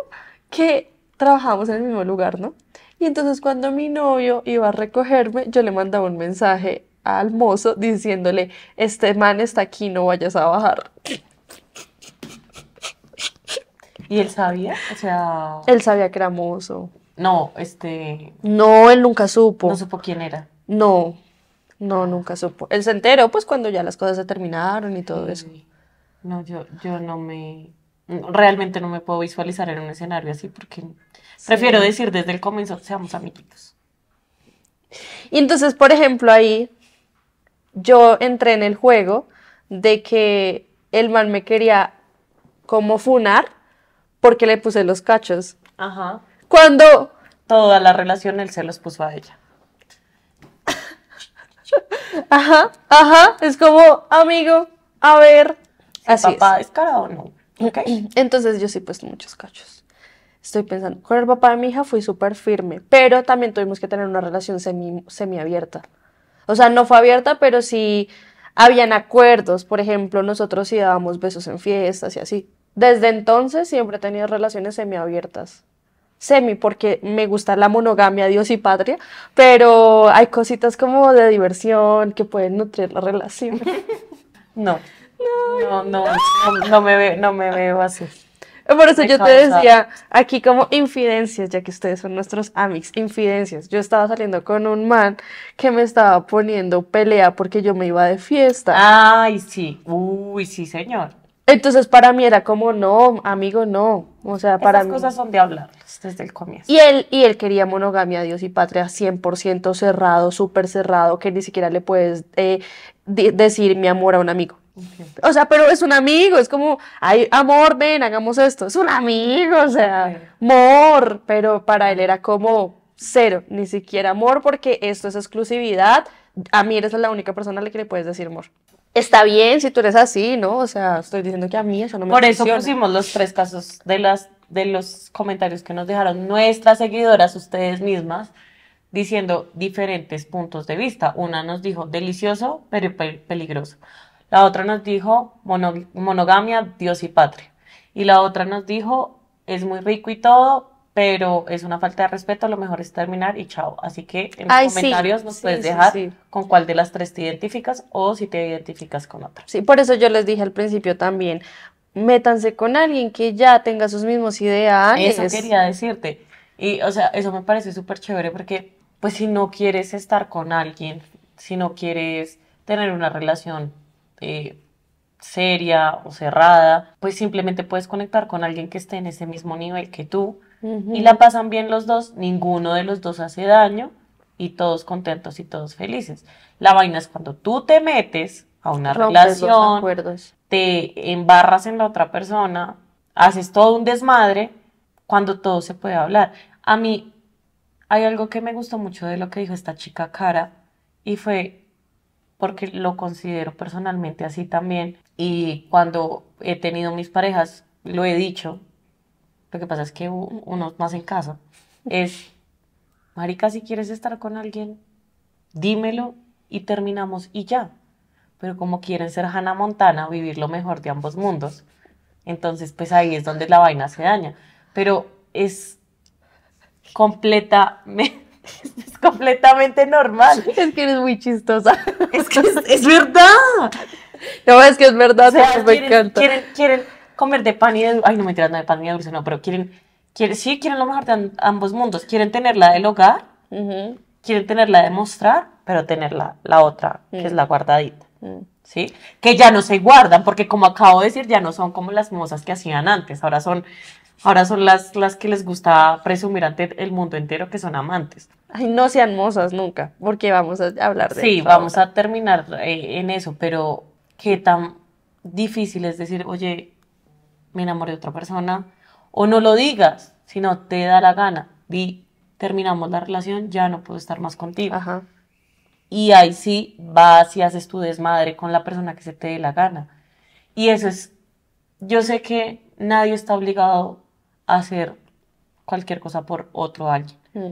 que trabajamos en el mismo lugar, ¿no? Y entonces cuando mi novio iba a recogerme, yo le mandaba un mensaje al mozo diciéndole, este man está aquí, no vayas a bajar. ¿Y él sabía? O sea... Él sabía que era mozo. No, este... No, él nunca supo. No supo quién era. No, no, nunca supo. Él se enteró, pues, cuando ya las cosas se terminaron y todo eso. No, yo, yo no me... Realmente no me puedo visualizar en un escenario así porque prefiero decir desde el comienzo, seamos amiguitos. Y entonces, por ejemplo, ahí yo entré en el juego de que el man me quería como funar porque le puse los cachos. Ajá. Cuando... Toda la relación él se los puso a ella. Ajá, ajá, es como, amigo, a ver. Así papá es. o no. Mm, okay. Mm, mm. Entonces yo sí he puesto muchos cachos. Estoy pensando, con el papá de mi hija fui súper firme, pero también tuvimos que tener una relación semi, semiabierta. O sea, no fue abierta, pero sí habían acuerdos. Por ejemplo, nosotros sí dábamos besos en fiestas y así. Desde entonces siempre he tenido relaciones semiabiertas semi porque me gusta la monogamia, Dios y patria, pero hay cositas como de diversión que pueden nutrir la relación. No. No, no, no, me, veo, no me veo así. Por eso yo te decía aquí como infidencias, ya que ustedes son nuestros amics, infidencias. Yo estaba saliendo con un man que me estaba poniendo pelea porque yo me iba de fiesta. Ay, sí. Uy, sí, señor. Entonces para mí era como, no, amigo, no. O sea, para Esas cosas son de hablar desde el comienzo. Y él, y él quería monogamia, Dios y patria, 100% cerrado, súper cerrado, que ni siquiera le puedes eh, decir mi amor a un amigo. O sea, pero es un amigo, es como, ay, amor, ven, hagamos esto. Es un amigo, o sea, amor. Pero para él era como cero, ni siquiera amor, porque esto es exclusividad. A mí eres la única persona a la que le puedes decir amor está bien si tú eres así, ¿no? O sea, estoy diciendo que a mí eso no me Por eso pusimos los tres casos de, las, de los comentarios que nos dejaron nuestras seguidoras, ustedes mismas, diciendo diferentes puntos de vista. Una nos dijo delicioso, pero peligroso. La otra nos dijo monogamia, Dios y patria. Y la otra nos dijo es muy rico y todo, pero es una falta de respeto, lo mejor es terminar y chao. Así que en los comentarios nos puedes dejar con cuál de las tres te identificas o si te identificas con otra. Sí, por eso yo les dije al principio también, métanse con alguien que ya tenga sus mismos ideas. Eso quería decirte. Y, o sea, eso me parece súper chévere porque, pues, si no quieres estar con alguien, si no quieres tener una relación eh, seria o cerrada, pues simplemente puedes conectar con alguien que esté en ese mismo nivel que tú y la pasan bien los dos, ninguno de los dos hace daño y todos contentos y todos felices. La vaina es cuando tú te metes a una relación, te embarras en la otra persona, haces todo un desmadre cuando todo se puede hablar. A mí hay algo que me gustó mucho de lo que dijo esta chica cara y fue porque lo considero personalmente así también y cuando he tenido mis parejas lo he dicho lo que pasa es que uno más en casa es, Marica, si quieres estar con alguien, dímelo y terminamos y ya. Pero como quieren ser Hannah Montana, vivir lo mejor de ambos mundos, entonces pues ahí es donde la vaina se daña. Pero es completamente... Es completamente normal. Es que eres muy chistosa. Es verdad. No, es que es verdad, me encanta. quieren, comer de pan y de Ay, no me no de pan y de dulce, no, pero quieren, quieren sí, quieren lo mejor de ambos mundos. Quieren tenerla del hogar, quieren tenerla de mostrar, pero tenerla, la, otra, que es mm. la guardadita. Mm. ¿Sí? Que ya no se guardan, porque como acabo de decir, ya no son como las mozas que hacían antes. Ahora son, ahora son las, las que les gusta presumir ante el mundo entero que son amantes. Ay, no sean mozas nunca, porque vamos a hablar de Sí, vamos a terminar eh, en eso, pero qué tan difícil es decir, oye, me enamoré de otra persona, o no lo digas, sino te da la gana, di, terminamos la relación, ya no puedo estar más contigo. Y ahí sí vas y haces tu desmadre con la persona que se te dé la gana. Y eso es, yo sé que nadie está obligado a hacer cualquier cosa por otro alguien. Mm.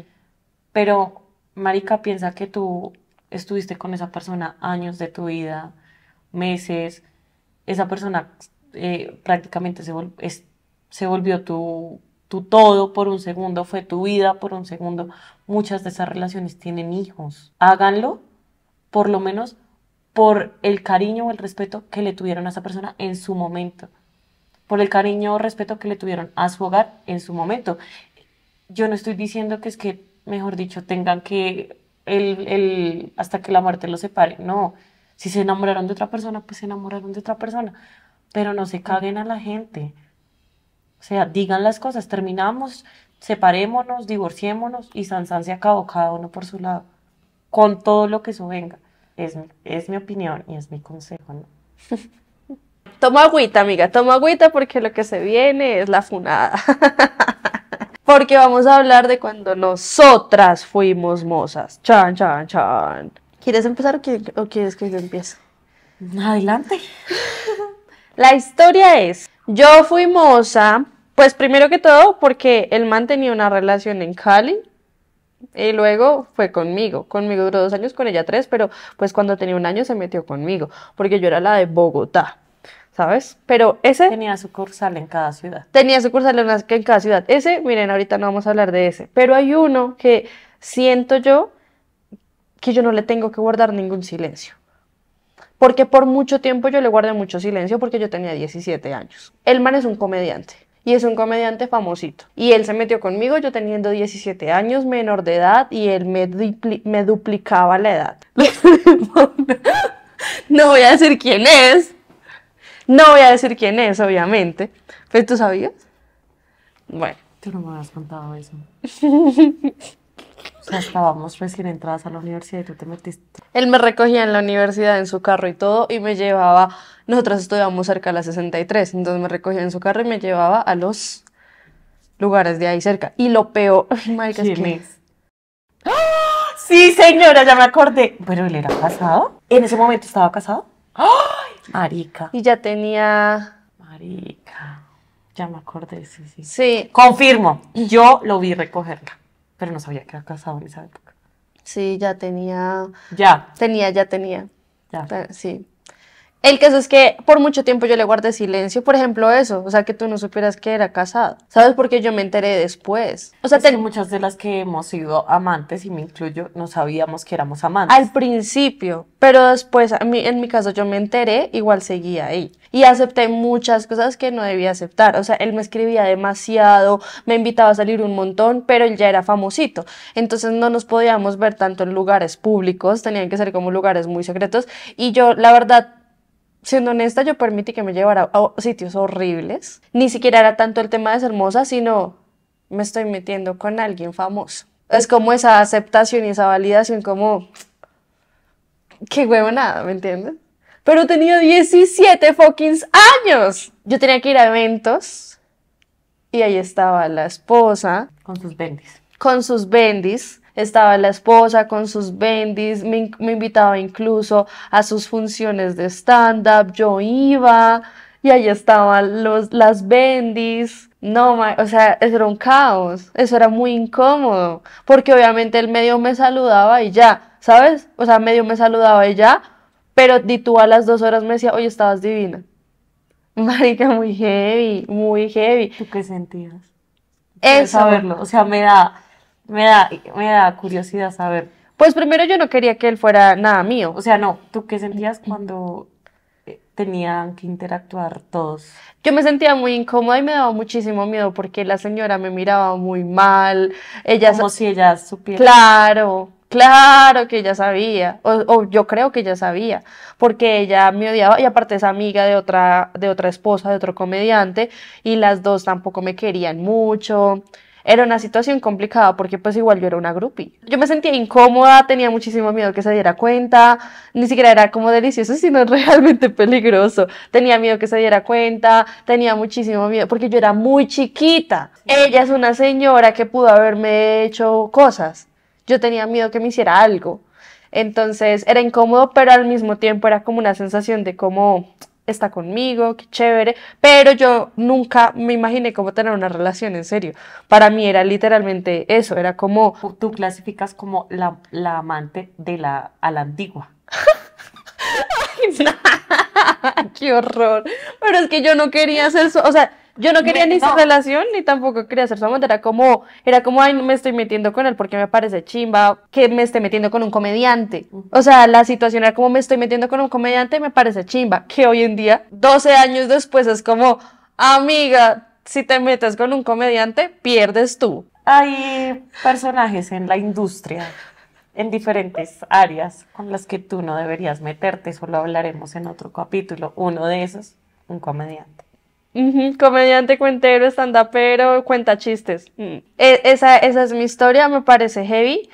Pero, Marica, piensa que tú estuviste con esa persona años de tu vida, meses, esa persona eh, prácticamente se, se volvió tu, tu todo por un segundo, fue tu vida por un segundo. Muchas de esas relaciones tienen hijos. Háganlo, por lo menos por el cariño o el respeto que le tuvieron a esa persona en su momento, por el cariño o respeto que le tuvieron a su hogar en su momento. Yo no estoy diciendo que es que, mejor dicho, tengan que el, el hasta que la muerte los separe, no. Si se enamoraron de otra persona, pues se enamoraron de otra persona pero no se caguen a la gente. O sea, digan las cosas, terminamos, separémonos, divorciémonos y Sansan se acabó cada uno por su lado, con todo lo que eso venga. Es, es mi opinión y es mi consejo, ¿no? Toma agüita, amiga, toma agüita porque lo que se viene es la funada. porque vamos a hablar de cuando nosotras fuimos mozas. Chan, chan, chan. ¿Quieres empezar o, quieres que yo empiece? Adelante. La historia es, yo fui moza, pues primero que todo porque el man tenía una relación en Cali y luego fue conmigo. Conmigo duró dos años, con ella tres, pero pues cuando tenía un año se metió conmigo porque yo era la de Bogotá. ¿Sabes? Pero ese... Tenía sucursal en cada ciudad. Tenía sucursal en, en cada ciudad. Ese, miren, ahorita no vamos a hablar de ese. Pero hay uno que siento yo que yo no le tengo que guardar ningún silencio porque por mucho tiempo yo le guardé mucho silencio porque yo tenía 17 años. El man es un comediante. Y es un comediante famosito. Y él se metió conmigo, yo teniendo 17 años, menor de edad, y él me, me duplicaba la edad. no voy a decir quién es. No voy a decir quién es, obviamente. Pero pues, tú sabías. Bueno. Tú no me has contado eso. O sea, estábamos recién pues entradas a la universidad y tú te metiste. Él me recogía en la universidad en su carro y todo y me llevaba, nosotros estudiábamos cerca de la 63, entonces me recogía en su carro y me llevaba a los lugares de ahí cerca. Y lo peor, ¡Ah! Sí, señora, ya me acordé. ¿Pero él era casado. En ese momento estaba casado. ¡Ay! Marica. Y ya tenía... Marica. Ya me acordé, sí, sí. Sí. Confirmo, yo lo vi recogerla pero no sabía que era casado en esa época. Sí, ya tenía. Ya. Tenía, ya tenía. Ya. sí. El caso es que por mucho tiempo yo le guardé silencio, por ejemplo, eso, o sea, que tú no supieras que era casado, ¿sabes? por qué yo me enteré después. O sea, ten... muchas de las que hemos sido amantes, y me incluyo, no sabíamos que éramos amantes. Al principio, pero después, en mi caso, yo me enteré, igual seguía ahí. Y acepté muchas cosas que no debía aceptar. O sea, él me escribía demasiado, me invitaba a salir un montón, pero él ya era famosito. Entonces no nos podíamos ver tanto en lugares públicos, tenían que ser como lugares muy secretos. Y yo, la verdad, siendo honesta, yo permití que me llevara a sitios horribles. Ni siquiera era tanto el tema de ser hermosa, sino me estoy metiendo con alguien famoso. Es como esa aceptación y esa validación como... Qué huevo nada, ¿me entiendes? Pero tenía 17 fucking años. Yo tenía que ir a eventos y ahí estaba la esposa. Con sus bendis. Con sus bendis estaba la esposa con sus bendis, me, invitaba incluso a sus funciones de stand-up, yo iba y ahí estaban los, las bendis. No, o sea, eso era un caos, eso era muy incómodo, porque obviamente el medio me saludaba y ya, ¿sabes? O sea, medio me saludaba y ya, pero tú a las dos horas me decía, oye, estabas divina. Marica, muy heavy, muy heavy. ¿Tú qué sentías? Eso. saberlo, o sea, me da me da, me da curiosidad saber. Pues primero yo no quería que él fuera nada mío. O sea, no, ¿tú qué sentías cuando eh, tenían que interactuar todos. Yo me sentía muy incómoda y me daba muchísimo miedo porque la señora me miraba muy mal. Ella Como si ella supiera. Claro, claro que ella sabía, o, yo creo que ella sabía, porque ella me odiaba y aparte es amiga de otra, de otra esposa, de otro comediante, y las dos tampoco me querían mucho era una situación complicada porque pues igual yo era una groupie. Yo me sentía incómoda, tenía muchísimo miedo que se diera cuenta, ni siquiera era como delicioso, sino realmente peligroso. Tenía miedo que se diera cuenta, tenía muchísimo miedo porque yo era muy chiquita. Ella es una señora que pudo haberme hecho cosas. Yo tenía miedo que me hiciera algo. Entonces era incómodo, pero al mismo tiempo era como una sensación de como está conmigo, qué chévere, pero yo nunca me imaginé cómo tener una relación en serio. Para mí era literalmente eso, era como... Tú clasificas como la, amante de la, a la antigua. ¡Qué horror! Pero es que yo no quería hacer eso, o sea, yo no quería ni esa relación, ni tampoco quería ser su amante. Era como, era como, ay, me estoy metiendo con él porque me parece chimba que me esté metiendo con un comediante. O sea, la situación era como, me estoy metiendo con un comediante y me parece chimba. Que hoy en día, 12 años después, es como, amiga, si te metes con un comediante, pierdes tú. Hay personajes en la industria en diferentes áreas con las que tú no deberías meterte, solo hablaremos en otro capítulo. Uno de esos, un comediante comediante comediante, cuentero, pero cuenta chistes. Mm. E, esa es mi historia, me parece heavy,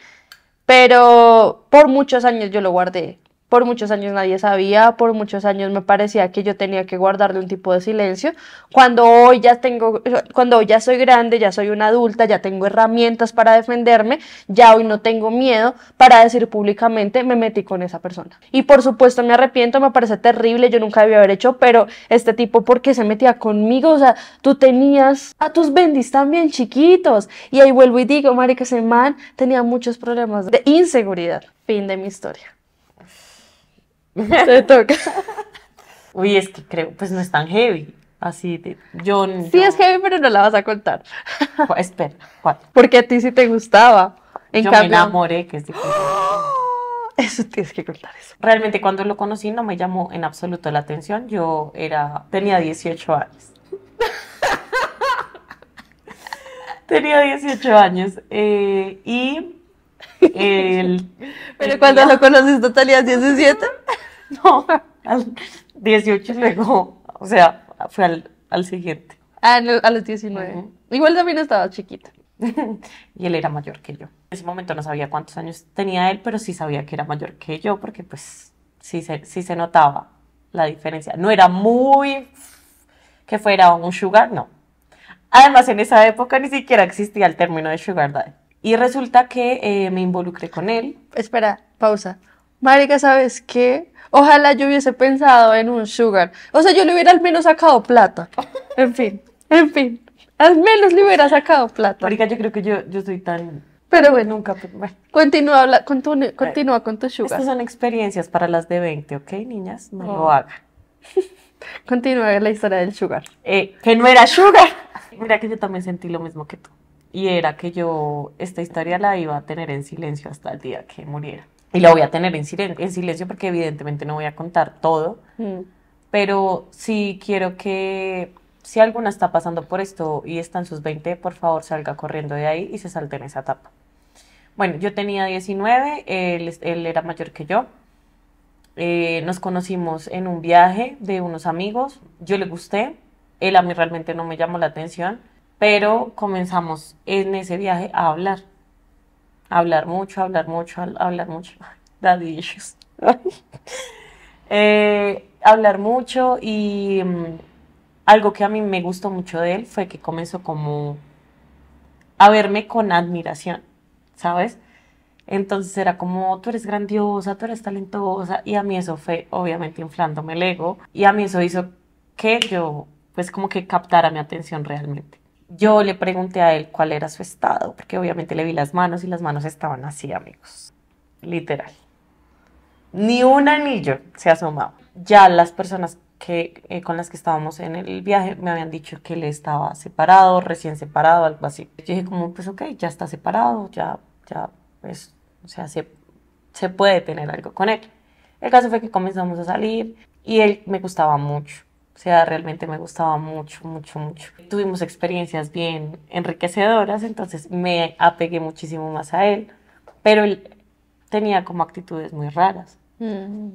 pero por muchos años yo lo guardé. Por muchos años nadie sabía, por muchos años me parecía que yo tenía que guardarle un tipo de silencio. Cuando hoy ya tengo, cuando ya soy grande, ya soy una adulta, ya tengo herramientas para defenderme, ya hoy no tengo miedo para decir públicamente me metí con esa persona. Y por supuesto me arrepiento, me parece terrible, yo nunca debía haber hecho, pero este tipo porque se metía conmigo, o sea, tú tenías a tus bendis también chiquitos. Y ahí vuelvo y digo, marica, ese man tenía muchos problemas de inseguridad. Fin de mi historia. Se toca. Uy, es que creo, pues no es tan heavy. Así de. Yo, sí, es heavy, pero no la vas a contar. Espera, ¿cuál? Porque a ti sí te gustaba. En yo me enamoré, que es difícil. Eso tienes que contar eso. Realmente cuando lo conocí no me llamó en absoluto la atención. Yo era, tenía 18 años. tenía 18 años. Eh, y Pero cuando lo conoces totalidad, 17. No, al 18 luego, o sea, fue al, al siguiente. Ah, a los 19. Igual también estaba chiquita. y él era mayor que yo. En ese momento no sabía cuántos años tenía él, pero sí sabía que era mayor que yo, porque pues sí se, sí se notaba la diferencia. No era muy que fuera un sugar, no. Además, en esa época ni siquiera existía el término de sugar daddy. Y resulta que eh, me involucré con él. Espera, pausa. Marica, ¿sabes qué? Ojalá yo hubiese pensado en un sugar. O sea, yo le hubiera al menos sacado plata. En fin, en fin. Al menos le hubiera sacado plata. Marica, yo creo que yo, yo soy tan... Pero bueno, nunca... Pues, continúa, continúa, continúa con tu sugar. Estas son experiencias para las de 20, ¿ok, niñas? No lo oh. hagan. Continúa la historia del sugar. Eh, que no era sugar. Mira que yo también sentí lo mismo que tú y era que yo esta historia la iba a tener en silencio hasta el día que muriera. Y la voy a tener en, silencio, en silencio porque evidentemente no voy a contar todo, mm. pero sí quiero que si alguna está pasando por esto y está en sus 20, por favor salga corriendo de ahí y se salte en esa etapa. Bueno, yo tenía 19, él, era mayor que yo. Eh, nos conocimos en un viaje de unos amigos, yo le gusté, él a mí realmente no me llamó la atención pero comenzamos en ese viaje a hablar. hablar mucho, hablar mucho, hablar mucho. Daddy issues. Eh, hablar mucho y mm, algo que a mí me gustó mucho de él fue que comenzó como a verme con admiración, ¿sabes? Entonces era como, tú eres grandiosa, tú eres talentosa, y a mí eso fue obviamente inflándome el ego, y a mí eso hizo que yo, pues como que captara mi atención realmente. Yo le pregunté a él cuál era su estado, porque obviamente le vi las manos y las manos estaban así, amigos. Literal. Ni un anillo se asomaba. Ya las personas que, eh, con las que estábamos en el viaje me habían dicho que él estaba separado, recién separado, algo así. Yo dije como, pues ok, ya está separado, ya, ya, pues, o sea, se, se puede tener algo con él. El caso fue que comenzamos a salir y él me gustaba mucho. O sea, realmente me gustaba mucho, mucho, mucho. Tuvimos experiencias bien enriquecedoras, entonces me apegué muchísimo más a él, pero él tenía como actitudes muy raras. Mm.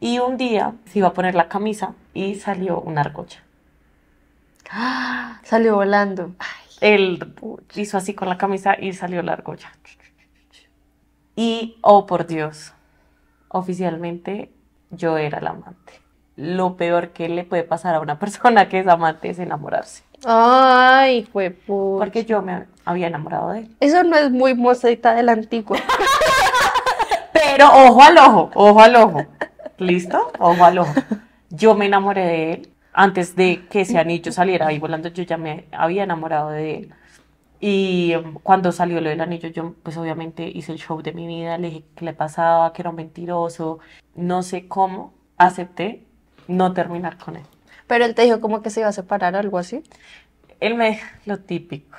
Y un día se iba a poner la camisa y salió una argolla. Salió volando. Él hizo así con la camisa y salió la argolla. Y, oh por Dios, oficialmente yo era la amante lo peor que le puede pasar a una persona que es amante es enamorarse. Ay, fue Porque yo me había enamorado de él. Eso no es muy mozadita del antiguo. Pero ojo al ojo, ojo al ojo. ¿Listo? Ojo al ojo. Yo me enamoré de él. Antes de que ese anillo saliera ahí volando, yo ya me había enamorado de él. Y em, cuando salió lo del anillo, yo pues obviamente hice el show de mi vida, le dije que le pasaba, que era un mentiroso, no sé cómo, acepté no terminar con él. Pero él te dijo como que se iba a separar o algo así. Él me dijo lo típico,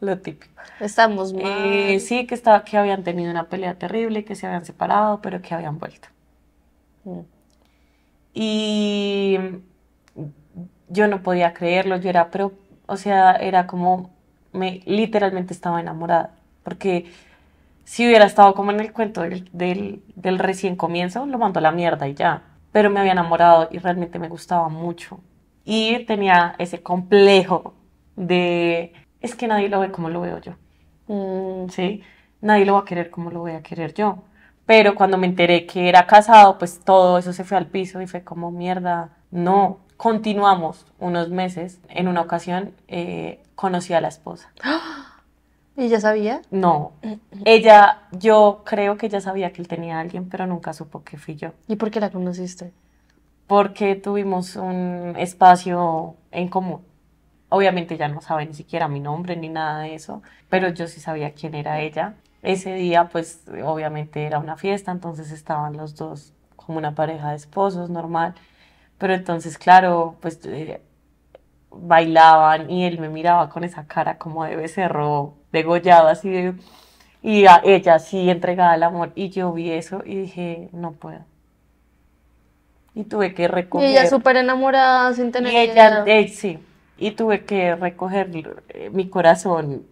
lo típico. Estamos eh, sí, que, estaba, que habían tenido una pelea terrible, que se habían separado, pero que habían vuelto. Mm. Y yo no podía creerlo, yo era, pero, o sea, era como, me literalmente estaba enamorada, porque si hubiera estado como en el cuento del, del, del recién comienzo, lo mandó a la mierda y ya pero me había enamorado y realmente me gustaba mucho. Y tenía ese complejo de, es que nadie lo ve como lo veo yo. Mm. sí, nadie lo va a querer como lo voy a querer yo. Pero cuando me enteré que era casado, pues todo eso se fue al piso y fue como mierda. No, continuamos unos meses. En una ocasión eh, conocí a la esposa. ¡Ah! ¿Y ella sabía? No. Ella, yo creo que ella sabía que él tenía a alguien, pero nunca supo que fui yo. ¿Y por qué la conociste? Porque tuvimos un espacio en común. Obviamente ya no sabe ni siquiera mi nombre ni nada de eso, pero yo sí sabía quién era ella. Ese día, pues obviamente era una fiesta, entonces estaban los dos como una pareja de esposos normal. Pero entonces, claro, pues eh, bailaban y él me miraba con esa cara como de becerro degollado, así de... Y ella así entregada al amor. Y yo vi eso y dije, no puedo. Y tuve que recoger... Y ella súper enamorada, sin tener... Y ella, eh, sí. Y tuve que recoger eh, mi corazón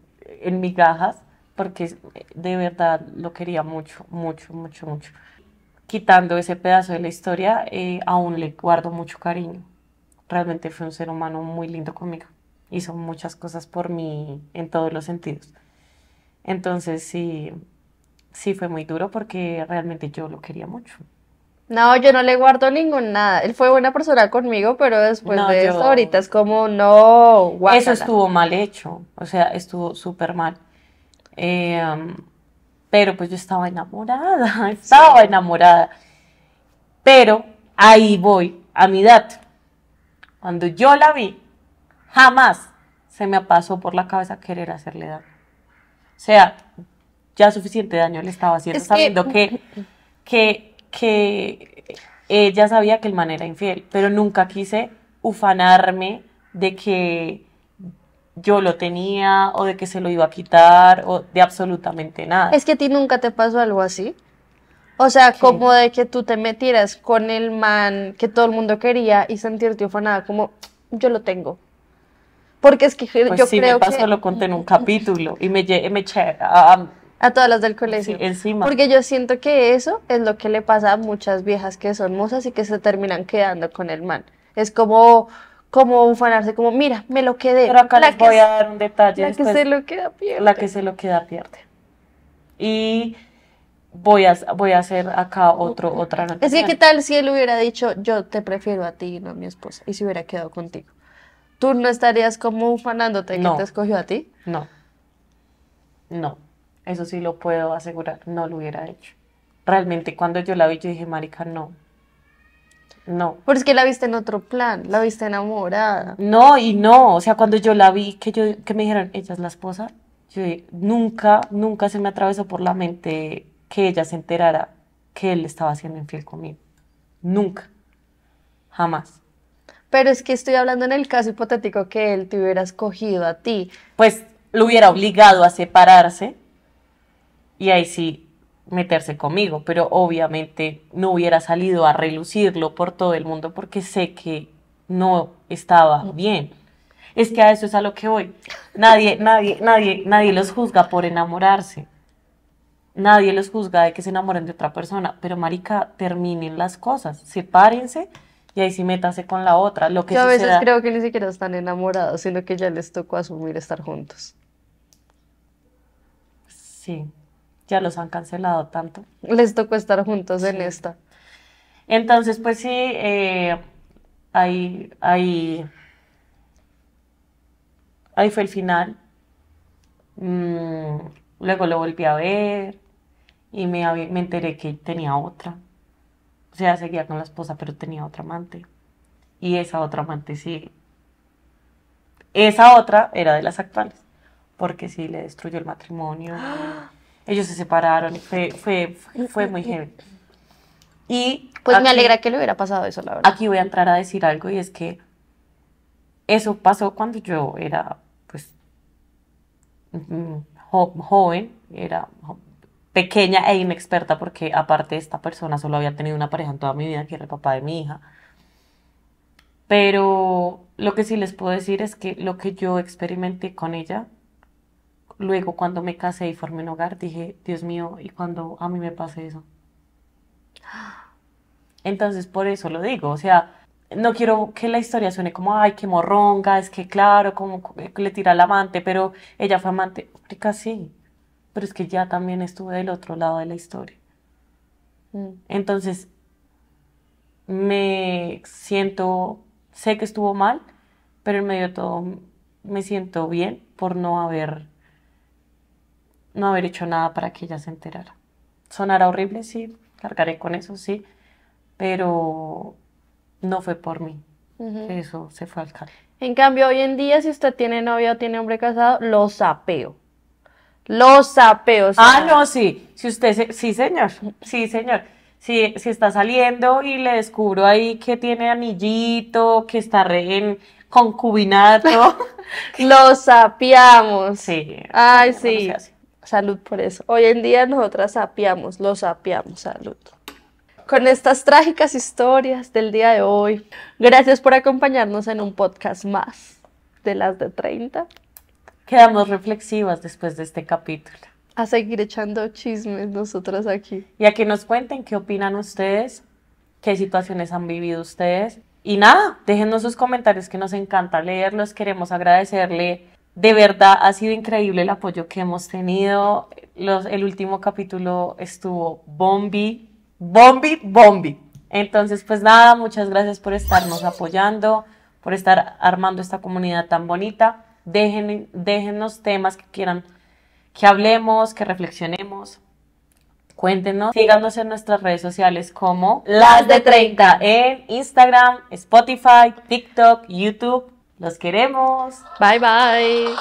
en migajas porque eh, de verdad lo quería mucho, mucho, mucho, mucho. Quitando ese pedazo de la historia, aún le guardo mucho cariño realmente fue un ser humano muy lindo conmigo. Hizo muchas cosas por mí en todos los sentidos. Entonces sí, sí fue muy duro porque realmente yo lo quería mucho. No, yo no le guardo ningún nada. Él fue buena persona conmigo, pero después de eso ahorita es como, no, nada. Eso estuvo mal hecho, o sea, estuvo súper mal. Em, pero pues yo estaba enamorada, estaba enamorada. Pero ahí voy a mi edad. Cuando yo la vi, jamás se me pasó por la cabeza querer hacerle daño. O sea, ya suficiente daño le estaba haciendo, sabiendo que, que, que, ella sabía que el man era infiel, pero nunca quise ufanarme de que yo lo tenía o de que se lo iba a quitar o de absolutamente nada. Es que a ti nunca te pasó algo así. O sea, como de que tú te metieras con el man que todo el mundo quería y sentirte ufanada, como yo lo tengo. Porque es que pues yo sí, creo me pasó, lo conté en un capítulo y me, me eché a... a todas las del colegio. encima. Porque yo siento que eso es lo que le pasa a muchas viejas que son musas y que se terminan quedando con el man. Es como como ufanarse, como mira, me lo quedé. Pero acá les voy a dar un detalle. La que se lo queda pierde. La que se lo queda pierde. Y voy a, voy a hacer acá otro, otra noticia. Es que, ¿qué tal si él hubiera dicho, yo te prefiero a ti y no a mi esposa? Y si hubiera quedado contigo. ¿Tú no estarías como fanándote no. que te escogió a ti? No. No. Eso sí lo puedo asegurar. No lo hubiera hecho. Realmente, cuando yo la vi, yo dije, Marica, no. No. Porque es que la viste en otro plan, la viste enamorada. No, y no. O sea, cuando yo la vi, que, yo, que me dijeron, ella es la esposa, yo dije, nunca, nunca se me atravesó por la mente que ella se enterara que él estaba siendo infiel conmigo. Nunca. Jamás. Pero es que estoy hablando en el caso hipotético que él te hubiera escogido a ti. Pues lo hubiera obligado a separarse y ahí sí meterse conmigo, pero obviamente no hubiera salido a relucirlo por todo el mundo porque sé que no estaba mm. bien. Es que a eso es a lo que voy. Nadie, nadie, nadie, nadie los juzga por enamorarse nadie los juzga de que se enamoren de otra persona, pero marica, terminen las cosas, sepárense y ahí sí métanse con la otra. Lo que Yo a veces creo que ni siquiera están enamorados, sino que ya les tocó asumir estar juntos. Sí, ya los han cancelado tanto. Les tocó estar juntos en esta. Entonces, pues sí, eh, ahí, ahí, fue el final. Mm, luego lo volví a ver y me, enteré que tenía otra. O sea, seguía con la esposa, pero tenía otra amante. Y esa otra amante sí. Esa otra era de las actuales, porque sí le destruyó el matrimonio. Ellos se separaron y fue, fue, muy heavy. Y pues me alegra que le hubiera pasado eso, la verdad. Aquí voy a entrar a decir algo y es que eso pasó cuando yo era, pues, mm, joven, era pequeña e inexperta porque aparte esta persona solo había tenido una pareja en toda mi vida que era el papá de mi hija. Pero lo que sí les puedo decir es que lo que yo experimenté con ella, luego cuando me casé y formé un hogar, dije, Dios mío, ¿y cuando a mí me pase eso? Entonces por eso lo digo, o sea, no quiero que la historia suene como, ay, qué morronga, es que claro, como eh, le tira al amante, pero ella fue amante, casi. sí, pero es que ya también estuve del otro lado de la historia. Mm. Entonces, me siento, sé que estuvo mal, pero en medio de todo me siento bien por no haber, no haber hecho nada para que ella se enterara. Sonará horrible, sí, cargaré con eso, sí, pero no fue por mí. Eso se fue al cariño. En cambio, hoy en día, si usted tiene novia o tiene hombre casado, lo apeo los sapeos. Ah, no, sí. Si usted, sí, señor. Sí, señor. Si, si está saliendo y le descubro ahí que tiene anillito, que está re en concubinato. Los sapeamos Sí. Ay, sí. Salud por eso. Hoy en día nosotras sapeamos lo sapeamos, salud. Con estas trágicas historias del día de hoy, gracias por acompañarnos en un podcast más de las de 30. Quedamos reflexivas después de este capítulo. A seguir echando chismes nosotras aquí. Y a que nos cuenten qué opinan ustedes, qué situaciones han vivido ustedes. Y nada, déjenos sus comentarios que nos encanta leerlos. Queremos agradecerle. De verdad, ha sido increíble el apoyo que hemos tenido. Los, el último capítulo estuvo bombi, bombi, bombi. Entonces, pues nada, muchas gracias por estarnos apoyando, por estar armando esta comunidad tan bonita. Dejen, los temas que quieran que hablemos, que reflexionemos. Cuéntenos, síganos en nuestras redes sociales como Las de 30 en Instagram, Spotify, TikTok, YouTube. Los queremos. Bye bye.